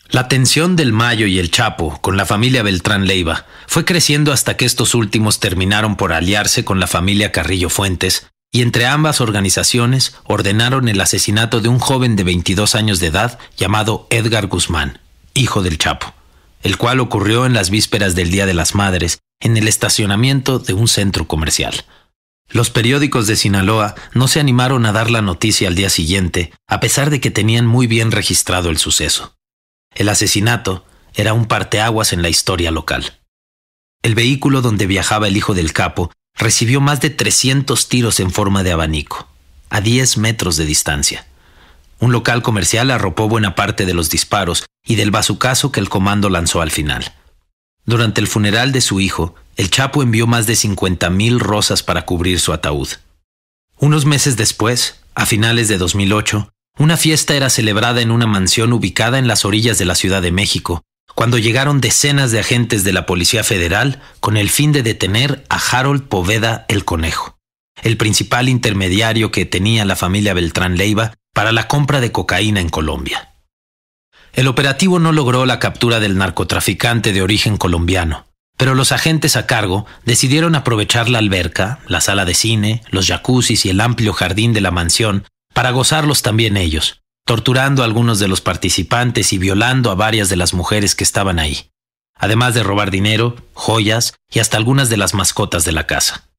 La tensión del Mayo y el Chapo con la familia Beltrán Leiva fue creciendo hasta que estos últimos terminaron por aliarse con la familia Carrillo Fuentes y entre ambas organizaciones ordenaron el asesinato de un joven de 22 años de edad llamado Edgar Guzmán, hijo del Chapo el cual ocurrió en las vísperas del Día de las Madres, en el estacionamiento de un centro comercial. Los periódicos de Sinaloa no se animaron a dar la noticia al día siguiente, a pesar de que tenían muy bien registrado el suceso. El asesinato era un parteaguas en la historia local. El vehículo donde viajaba el hijo del capo recibió más de 300 tiros en forma de abanico, a 10 metros de distancia. Un local comercial arropó buena parte de los disparos y del bazucazo que el comando lanzó al final. Durante el funeral de su hijo, el Chapo envió más de 50.000 rosas para cubrir su ataúd. Unos meses después, a finales de 2008, una fiesta era celebrada en una mansión ubicada en las orillas de la Ciudad de México, cuando llegaron decenas de agentes de la Policía Federal con el fin de detener a Harold Poveda el Conejo, el principal intermediario que tenía la familia Beltrán Leiva para la compra de cocaína en Colombia. El operativo no logró la captura del narcotraficante de origen colombiano, pero los agentes a cargo decidieron aprovechar la alberca, la sala de cine, los jacuzzis y el amplio jardín de la mansión para gozarlos también ellos, torturando a algunos de los participantes y violando a varias de las mujeres que estaban ahí, además de robar dinero, joyas y hasta algunas de las mascotas de la casa.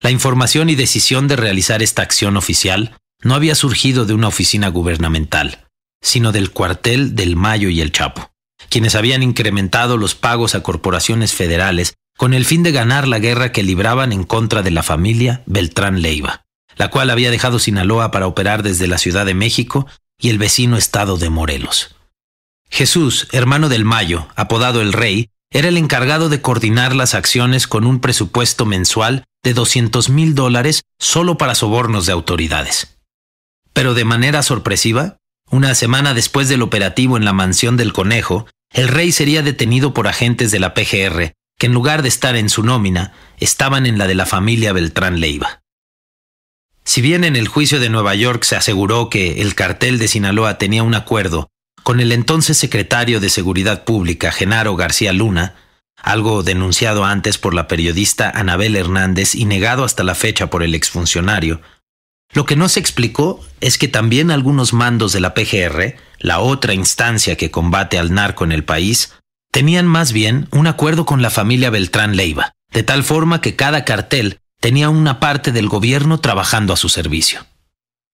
La información y decisión de realizar esta acción oficial no había surgido de una oficina gubernamental, sino del cuartel del Mayo y el Chapo, quienes habían incrementado los pagos a corporaciones federales con el fin de ganar la guerra que libraban en contra de la familia Beltrán Leiva, la cual había dejado Sinaloa para operar desde la Ciudad de México y el vecino estado de Morelos. Jesús, hermano del Mayo, apodado el Rey, era el encargado de coordinar las acciones con un presupuesto mensual de 200 mil dólares solo para sobornos de autoridades. Pero de manera sorpresiva, una semana después del operativo en la mansión del conejo, el rey sería detenido por agentes de la PGR, que en lugar de estar en su nómina, estaban en la de la familia Beltrán Leiva. Si bien en el juicio de Nueva York se aseguró que el cartel de Sinaloa tenía un acuerdo con el entonces secretario de Seguridad Pública, Genaro García Luna, algo denunciado antes por la periodista Anabel Hernández y negado hasta la fecha por el exfuncionario, lo que no se explicó es que también algunos mandos de la PGR, la otra instancia que combate al narco en el país, tenían más bien un acuerdo con la familia Beltrán Leiva, de tal forma que cada cartel tenía una parte del gobierno trabajando a su servicio.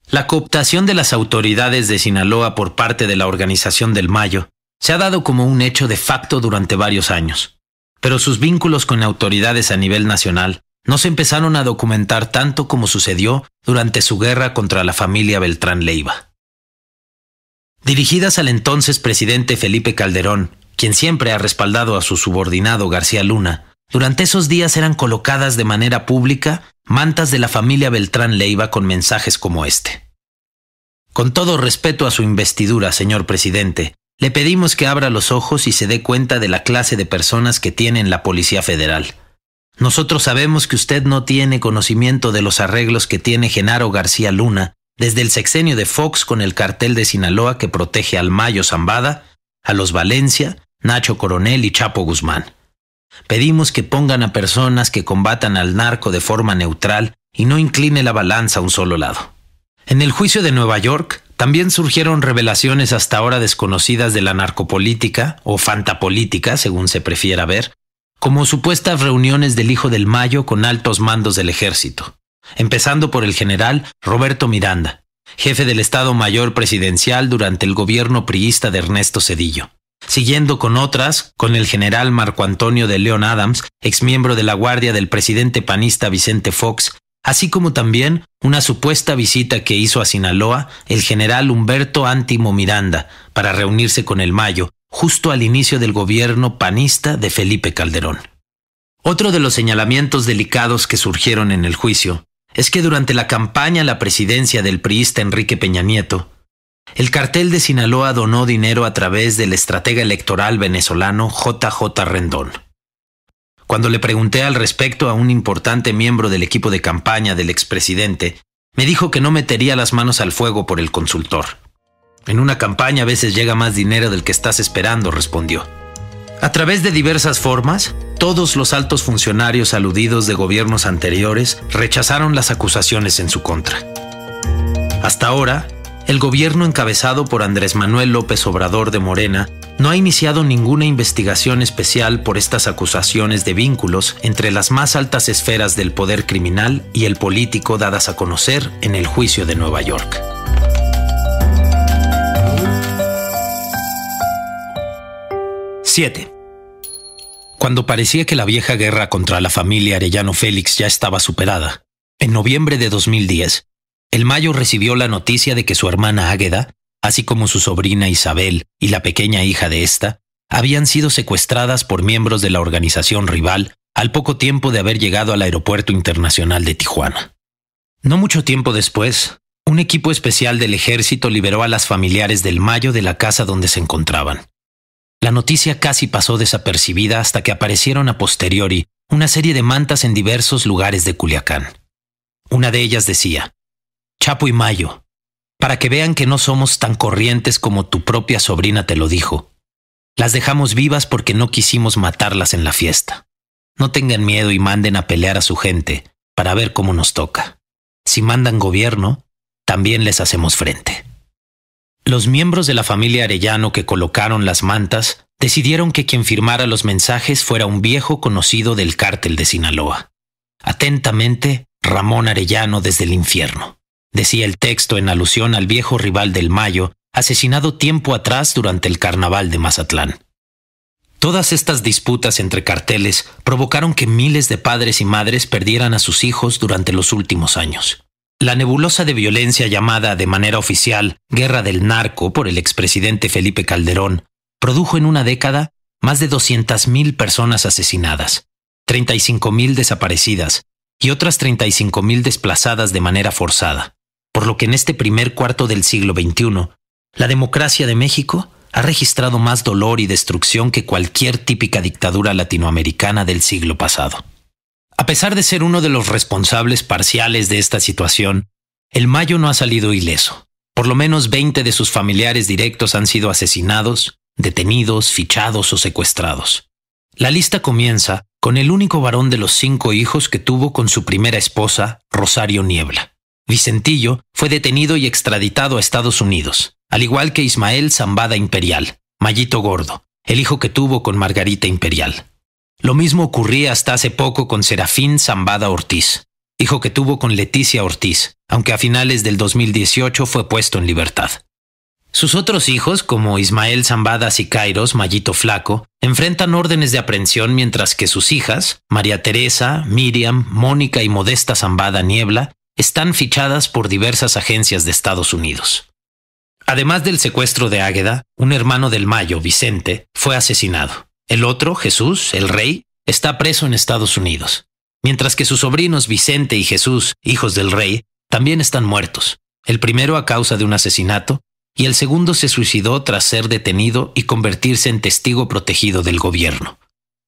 La cooptación de las autoridades de Sinaloa por parte de la Organización del Mayo se ha dado como un hecho de facto durante varios años, pero sus vínculos con autoridades a nivel nacional no se empezaron a documentar tanto como sucedió durante su guerra contra la familia Beltrán Leiva. Dirigidas al entonces presidente Felipe Calderón, quien siempre ha respaldado a su subordinado García Luna, durante esos días eran colocadas de manera pública mantas de la familia Beltrán Leiva con mensajes como este. Con todo respeto a su investidura, señor presidente, le pedimos que abra los ojos y se dé cuenta de la clase de personas que tiene en la Policía Federal nosotros sabemos que usted no tiene conocimiento de los arreglos que tiene Genaro García Luna desde el sexenio de Fox con el cartel de Sinaloa que protege al Mayo Zambada, a los Valencia, Nacho Coronel y Chapo Guzmán. Pedimos que pongan a personas que combatan al narco de forma neutral y no incline la balanza a un solo lado. En el juicio de Nueva York también surgieron revelaciones hasta ahora desconocidas de la narcopolítica o fantapolítica, según se prefiera ver, como supuestas reuniones del Hijo del Mayo con altos mandos del ejército, empezando por el general Roberto Miranda, jefe del Estado Mayor Presidencial durante el gobierno priista de Ernesto Cedillo, siguiendo con otras con el general Marco Antonio de León Adams, exmiembro de la guardia del presidente panista Vicente Fox, así como también una supuesta visita que hizo a Sinaloa el general Humberto Antimo Miranda para reunirse con el Mayo justo al inicio del gobierno panista de Felipe Calderón. Otro de los señalamientos delicados que surgieron en el juicio es que durante la campaña a la presidencia del priista Enrique Peña Nieto, el cartel de Sinaloa donó dinero a través del estratega electoral venezolano JJ Rendón. Cuando le pregunté al respecto a un importante miembro del equipo de campaña del expresidente, me dijo que no metería las manos al fuego por el consultor. En una campaña a veces llega más dinero del que estás esperando, respondió. A través de diversas formas, todos los altos funcionarios aludidos de gobiernos anteriores rechazaron las acusaciones en su contra. Hasta ahora, el gobierno encabezado por Andrés Manuel López Obrador de Morena no ha iniciado ninguna investigación especial por estas acusaciones de vínculos entre las más altas esferas del poder criminal y el político dadas a conocer en el juicio de Nueva York. 7. Cuando parecía que la vieja guerra contra la familia Arellano Félix ya estaba superada, en noviembre de 2010, el Mayo recibió la noticia de que su hermana Águeda, así como su sobrina Isabel y la pequeña hija de esta, habían sido secuestradas por miembros de la organización rival al poco tiempo de haber llegado al Aeropuerto Internacional de Tijuana. No mucho tiempo después, un equipo especial del ejército liberó a las familiares del Mayo de la casa donde se encontraban. La noticia casi pasó desapercibida hasta que aparecieron a posteriori una serie de mantas en diversos lugares de Culiacán. Una de ellas decía, Chapo y Mayo, para que vean que no somos tan corrientes como tu propia sobrina te lo dijo. Las dejamos vivas porque no quisimos matarlas en la fiesta. No tengan miedo y manden a pelear a su gente para ver cómo nos toca. Si mandan gobierno, también les hacemos frente. Los miembros de la familia Arellano que colocaron las mantas decidieron que quien firmara los mensajes fuera un viejo conocido del cártel de Sinaloa. Atentamente, Ramón Arellano desde el infierno. Decía el texto en alusión al viejo rival del Mayo, asesinado tiempo atrás durante el carnaval de Mazatlán. Todas estas disputas entre carteles provocaron que miles de padres y madres perdieran a sus hijos durante los últimos años. La nebulosa de violencia llamada de manera oficial Guerra del Narco por el expresidente Felipe Calderón produjo en una década más de 200.000 personas asesinadas, 35.000 desaparecidas y otras 35.000 desplazadas de manera forzada, por lo que en este primer cuarto del siglo XXI, la democracia de México ha registrado más dolor y destrucción que cualquier típica dictadura latinoamericana del siglo pasado. A pesar de ser uno de los responsables parciales de esta situación, el Mayo no ha salido ileso. Por lo menos 20 de sus familiares directos han sido asesinados, detenidos, fichados o secuestrados. La lista comienza con el único varón de los cinco hijos que tuvo con su primera esposa, Rosario Niebla. Vicentillo fue detenido y extraditado a Estados Unidos, al igual que Ismael Zambada Imperial, Mayito Gordo, el hijo que tuvo con Margarita Imperial. Lo mismo ocurría hasta hace poco con Serafín Zambada Ortiz, hijo que tuvo con Leticia Ortiz, aunque a finales del 2018 fue puesto en libertad. Sus otros hijos, como Ismael Zambadas y Kairos, Mallito Flaco, enfrentan órdenes de aprehensión mientras que sus hijas, María Teresa, Miriam, Mónica y Modesta Zambada Niebla, están fichadas por diversas agencias de Estados Unidos. Además del secuestro de Águeda, un hermano del Mayo, Vicente, fue asesinado. El otro, Jesús, el rey, está preso en Estados Unidos, mientras que sus sobrinos Vicente y Jesús, hijos del rey, también están muertos, el primero a causa de un asesinato, y el segundo se suicidó tras ser detenido y convertirse en testigo protegido del gobierno.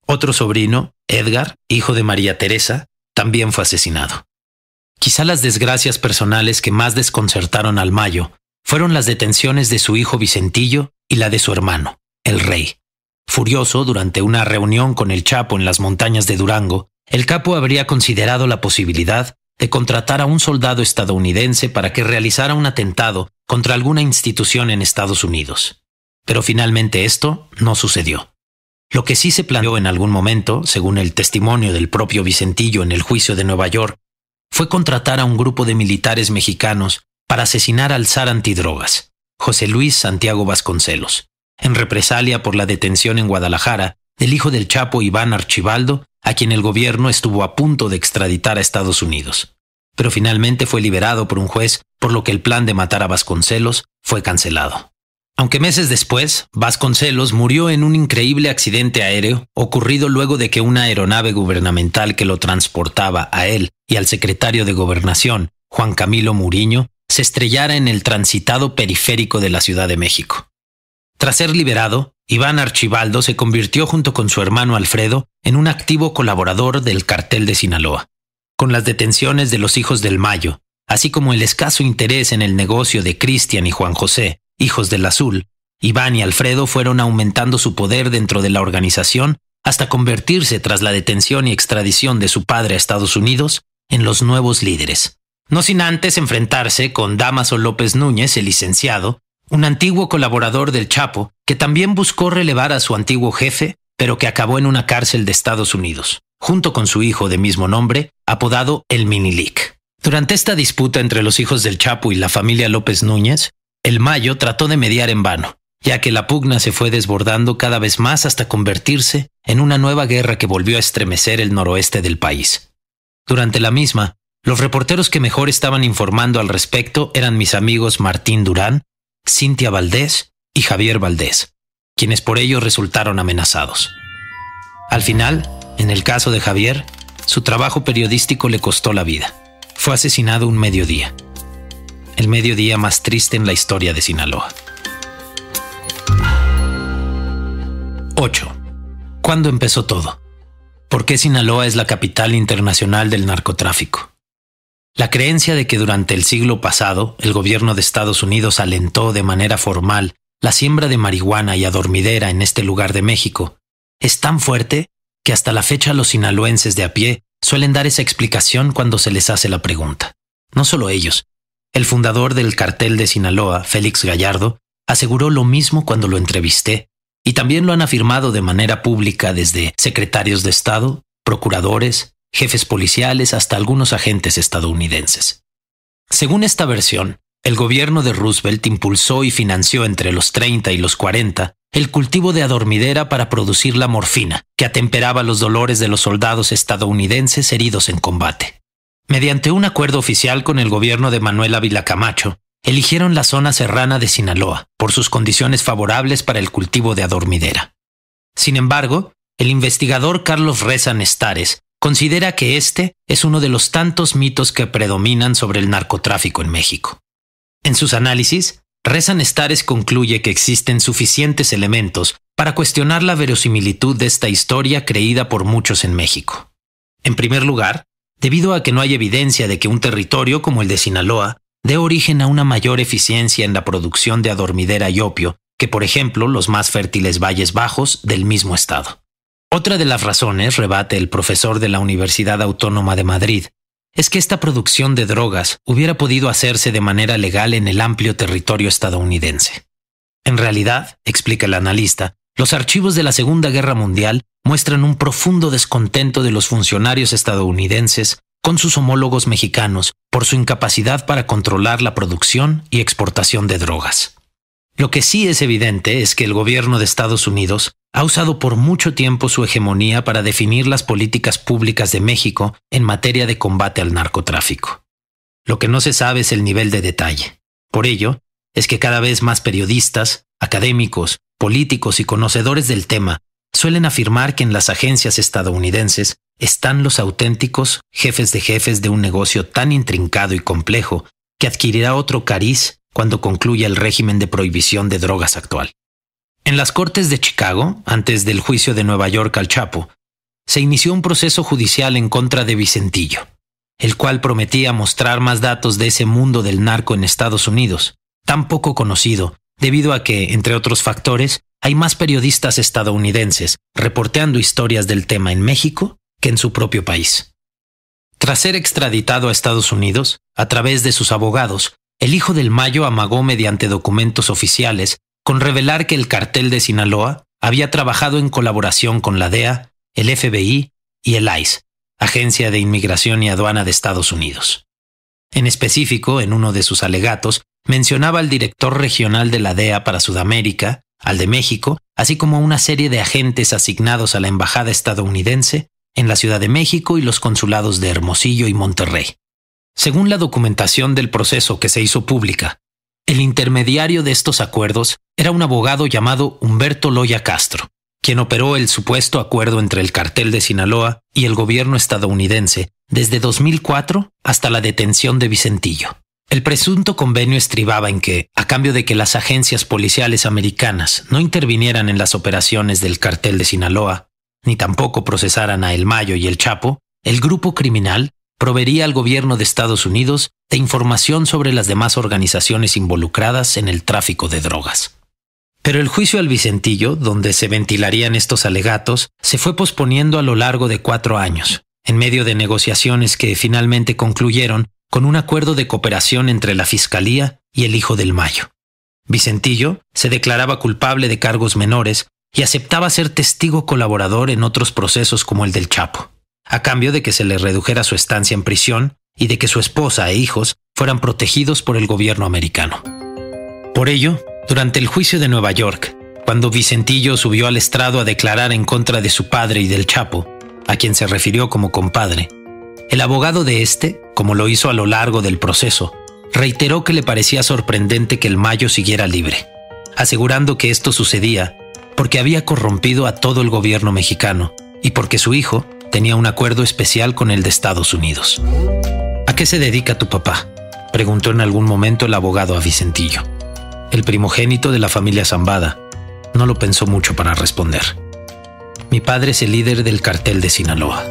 Otro sobrino, Edgar, hijo de María Teresa, también fue asesinado. Quizá las desgracias personales que más desconcertaron al Mayo fueron las detenciones de su hijo Vicentillo y la de su hermano, el rey. Furioso durante una reunión con el Chapo en las montañas de Durango, el capo habría considerado la posibilidad de contratar a un soldado estadounidense para que realizara un atentado contra alguna institución en Estados Unidos. Pero finalmente esto no sucedió. Lo que sí se planteó en algún momento, según el testimonio del propio Vicentillo en el juicio de Nueva York, fue contratar a un grupo de militares mexicanos para asesinar al zar antidrogas, José Luis Santiago Vasconcelos en represalia por la detención en Guadalajara del hijo del Chapo Iván Archibaldo, a quien el gobierno estuvo a punto de extraditar a Estados Unidos. Pero finalmente fue liberado por un juez, por lo que el plan de matar a Vasconcelos fue cancelado. Aunque meses después, Vasconcelos murió en un increíble accidente aéreo ocurrido luego de que una aeronave gubernamental que lo transportaba a él y al secretario de Gobernación, Juan Camilo Muriño, se estrellara en el transitado periférico de la Ciudad de México. Tras ser liberado, Iván Archibaldo se convirtió junto con su hermano Alfredo en un activo colaborador del cartel de Sinaloa. Con las detenciones de los hijos del Mayo, así como el escaso interés en el negocio de Cristian y Juan José, hijos del Azul, Iván y Alfredo fueron aumentando su poder dentro de la organización hasta convertirse tras la detención y extradición de su padre a Estados Unidos en los nuevos líderes. No sin antes enfrentarse con Damaso López Núñez, el licenciado, un antiguo colaborador del Chapo, que también buscó relevar a su antiguo jefe, pero que acabó en una cárcel de Estados Unidos, junto con su hijo de mismo nombre, apodado el Minilic. Durante esta disputa entre los hijos del Chapo y la familia López Núñez, el Mayo trató de mediar en vano, ya que la pugna se fue desbordando cada vez más hasta convertirse en una nueva guerra que volvió a estremecer el noroeste del país. Durante la misma, los reporteros que mejor estaban informando al respecto eran mis amigos Martín Durán, Cintia Valdés y Javier Valdés, quienes por ello resultaron amenazados. Al final, en el caso de Javier, su trabajo periodístico le costó la vida. Fue asesinado un mediodía. El mediodía más triste en la historia de Sinaloa. 8. ¿Cuándo empezó todo? ¿Por qué Sinaloa es la capital internacional del narcotráfico? La creencia de que durante el siglo pasado el gobierno de Estados Unidos alentó de manera formal la siembra de marihuana y adormidera en este lugar de México es tan fuerte que hasta la fecha los sinaloenses de a pie suelen dar esa explicación cuando se les hace la pregunta. No solo ellos. El fundador del cartel de Sinaloa, Félix Gallardo, aseguró lo mismo cuando lo entrevisté, y también lo han afirmado de manera pública desde secretarios de Estado, procuradores, jefes policiales hasta algunos agentes estadounidenses. Según esta versión, el gobierno de Roosevelt impulsó y financió entre los 30 y los 40 el cultivo de adormidera para producir la morfina, que atemperaba los dolores de los soldados estadounidenses heridos en combate. Mediante un acuerdo oficial con el gobierno de Manuel Ávila Camacho, eligieron la zona serrana de Sinaloa por sus condiciones favorables para el cultivo de adormidera. Sin embargo, el investigador Carlos Reza Nestares considera que este es uno de los tantos mitos que predominan sobre el narcotráfico en México. En sus análisis, Rezan Estares concluye que existen suficientes elementos para cuestionar la verosimilitud de esta historia creída por muchos en México. En primer lugar, debido a que no hay evidencia de que un territorio como el de Sinaloa dé origen a una mayor eficiencia en la producción de adormidera y opio que, por ejemplo, los más fértiles valles bajos del mismo estado. Otra de las razones, rebate el profesor de la Universidad Autónoma de Madrid, es que esta producción de drogas hubiera podido hacerse de manera legal en el amplio territorio estadounidense. En realidad, explica el analista, los archivos de la Segunda Guerra Mundial muestran un profundo descontento de los funcionarios estadounidenses con sus homólogos mexicanos por su incapacidad para controlar la producción y exportación de drogas. Lo que sí es evidente es que el gobierno de Estados Unidos ha usado por mucho tiempo su hegemonía para definir las políticas públicas de México en materia de combate al narcotráfico. Lo que no se sabe es el nivel de detalle. Por ello, es que cada vez más periodistas, académicos, políticos y conocedores del tema suelen afirmar que en las agencias estadounidenses están los auténticos jefes de jefes de un negocio tan intrincado y complejo que adquirirá otro cariz cuando concluya el régimen de prohibición de drogas actual. En las Cortes de Chicago, antes del juicio de Nueva York al Chapo, se inició un proceso judicial en contra de Vicentillo, el cual prometía mostrar más datos de ese mundo del narco en Estados Unidos, tan poco conocido, debido a que, entre otros factores, hay más periodistas estadounidenses reporteando historias del tema en México que en su propio país. Tras ser extraditado a Estados Unidos, a través de sus abogados, el hijo del Mayo amagó mediante documentos oficiales con revelar que el cartel de Sinaloa había trabajado en colaboración con la DEA, el FBI y el ICE, Agencia de Inmigración y Aduana de Estados Unidos. En específico, en uno de sus alegatos, mencionaba al director regional de la DEA para Sudamérica, al de México, así como una serie de agentes asignados a la Embajada estadounidense en la Ciudad de México y los consulados de Hermosillo y Monterrey. Según la documentación del proceso que se hizo pública, el intermediario de estos acuerdos era un abogado llamado Humberto Loya Castro, quien operó el supuesto acuerdo entre el cartel de Sinaloa y el gobierno estadounidense desde 2004 hasta la detención de Vicentillo. El presunto convenio estribaba en que, a cambio de que las agencias policiales americanas no intervinieran en las operaciones del cartel de Sinaloa, ni tampoco procesaran a El Mayo y El Chapo, el grupo criminal proveería al gobierno de Estados Unidos de información sobre las demás organizaciones involucradas en el tráfico de drogas. Pero el juicio al Vicentillo, donde se ventilarían estos alegatos, se fue posponiendo a lo largo de cuatro años, en medio de negociaciones que finalmente concluyeron con un acuerdo de cooperación entre la Fiscalía y el Hijo del Mayo. Vicentillo se declaraba culpable de cargos menores y aceptaba ser testigo colaborador en otros procesos como el del Chapo, a cambio de que se le redujera su estancia en prisión y de que su esposa e hijos fueran protegidos por el gobierno americano. Por ello, durante el juicio de Nueva York, cuando Vicentillo subió al estrado a declarar en contra de su padre y del Chapo, a quien se refirió como compadre. El abogado de este, como lo hizo a lo largo del proceso, reiteró que le parecía sorprendente que el Mayo siguiera libre, asegurando que esto sucedía porque había corrompido a todo el gobierno mexicano y porque su hijo tenía un acuerdo especial con el de Estados Unidos. ¿A qué se dedica tu papá? preguntó en algún momento el abogado a Vicentillo el primogénito de la familia Zambada, no lo pensó mucho para responder. Mi padre es el líder del cartel de Sinaloa.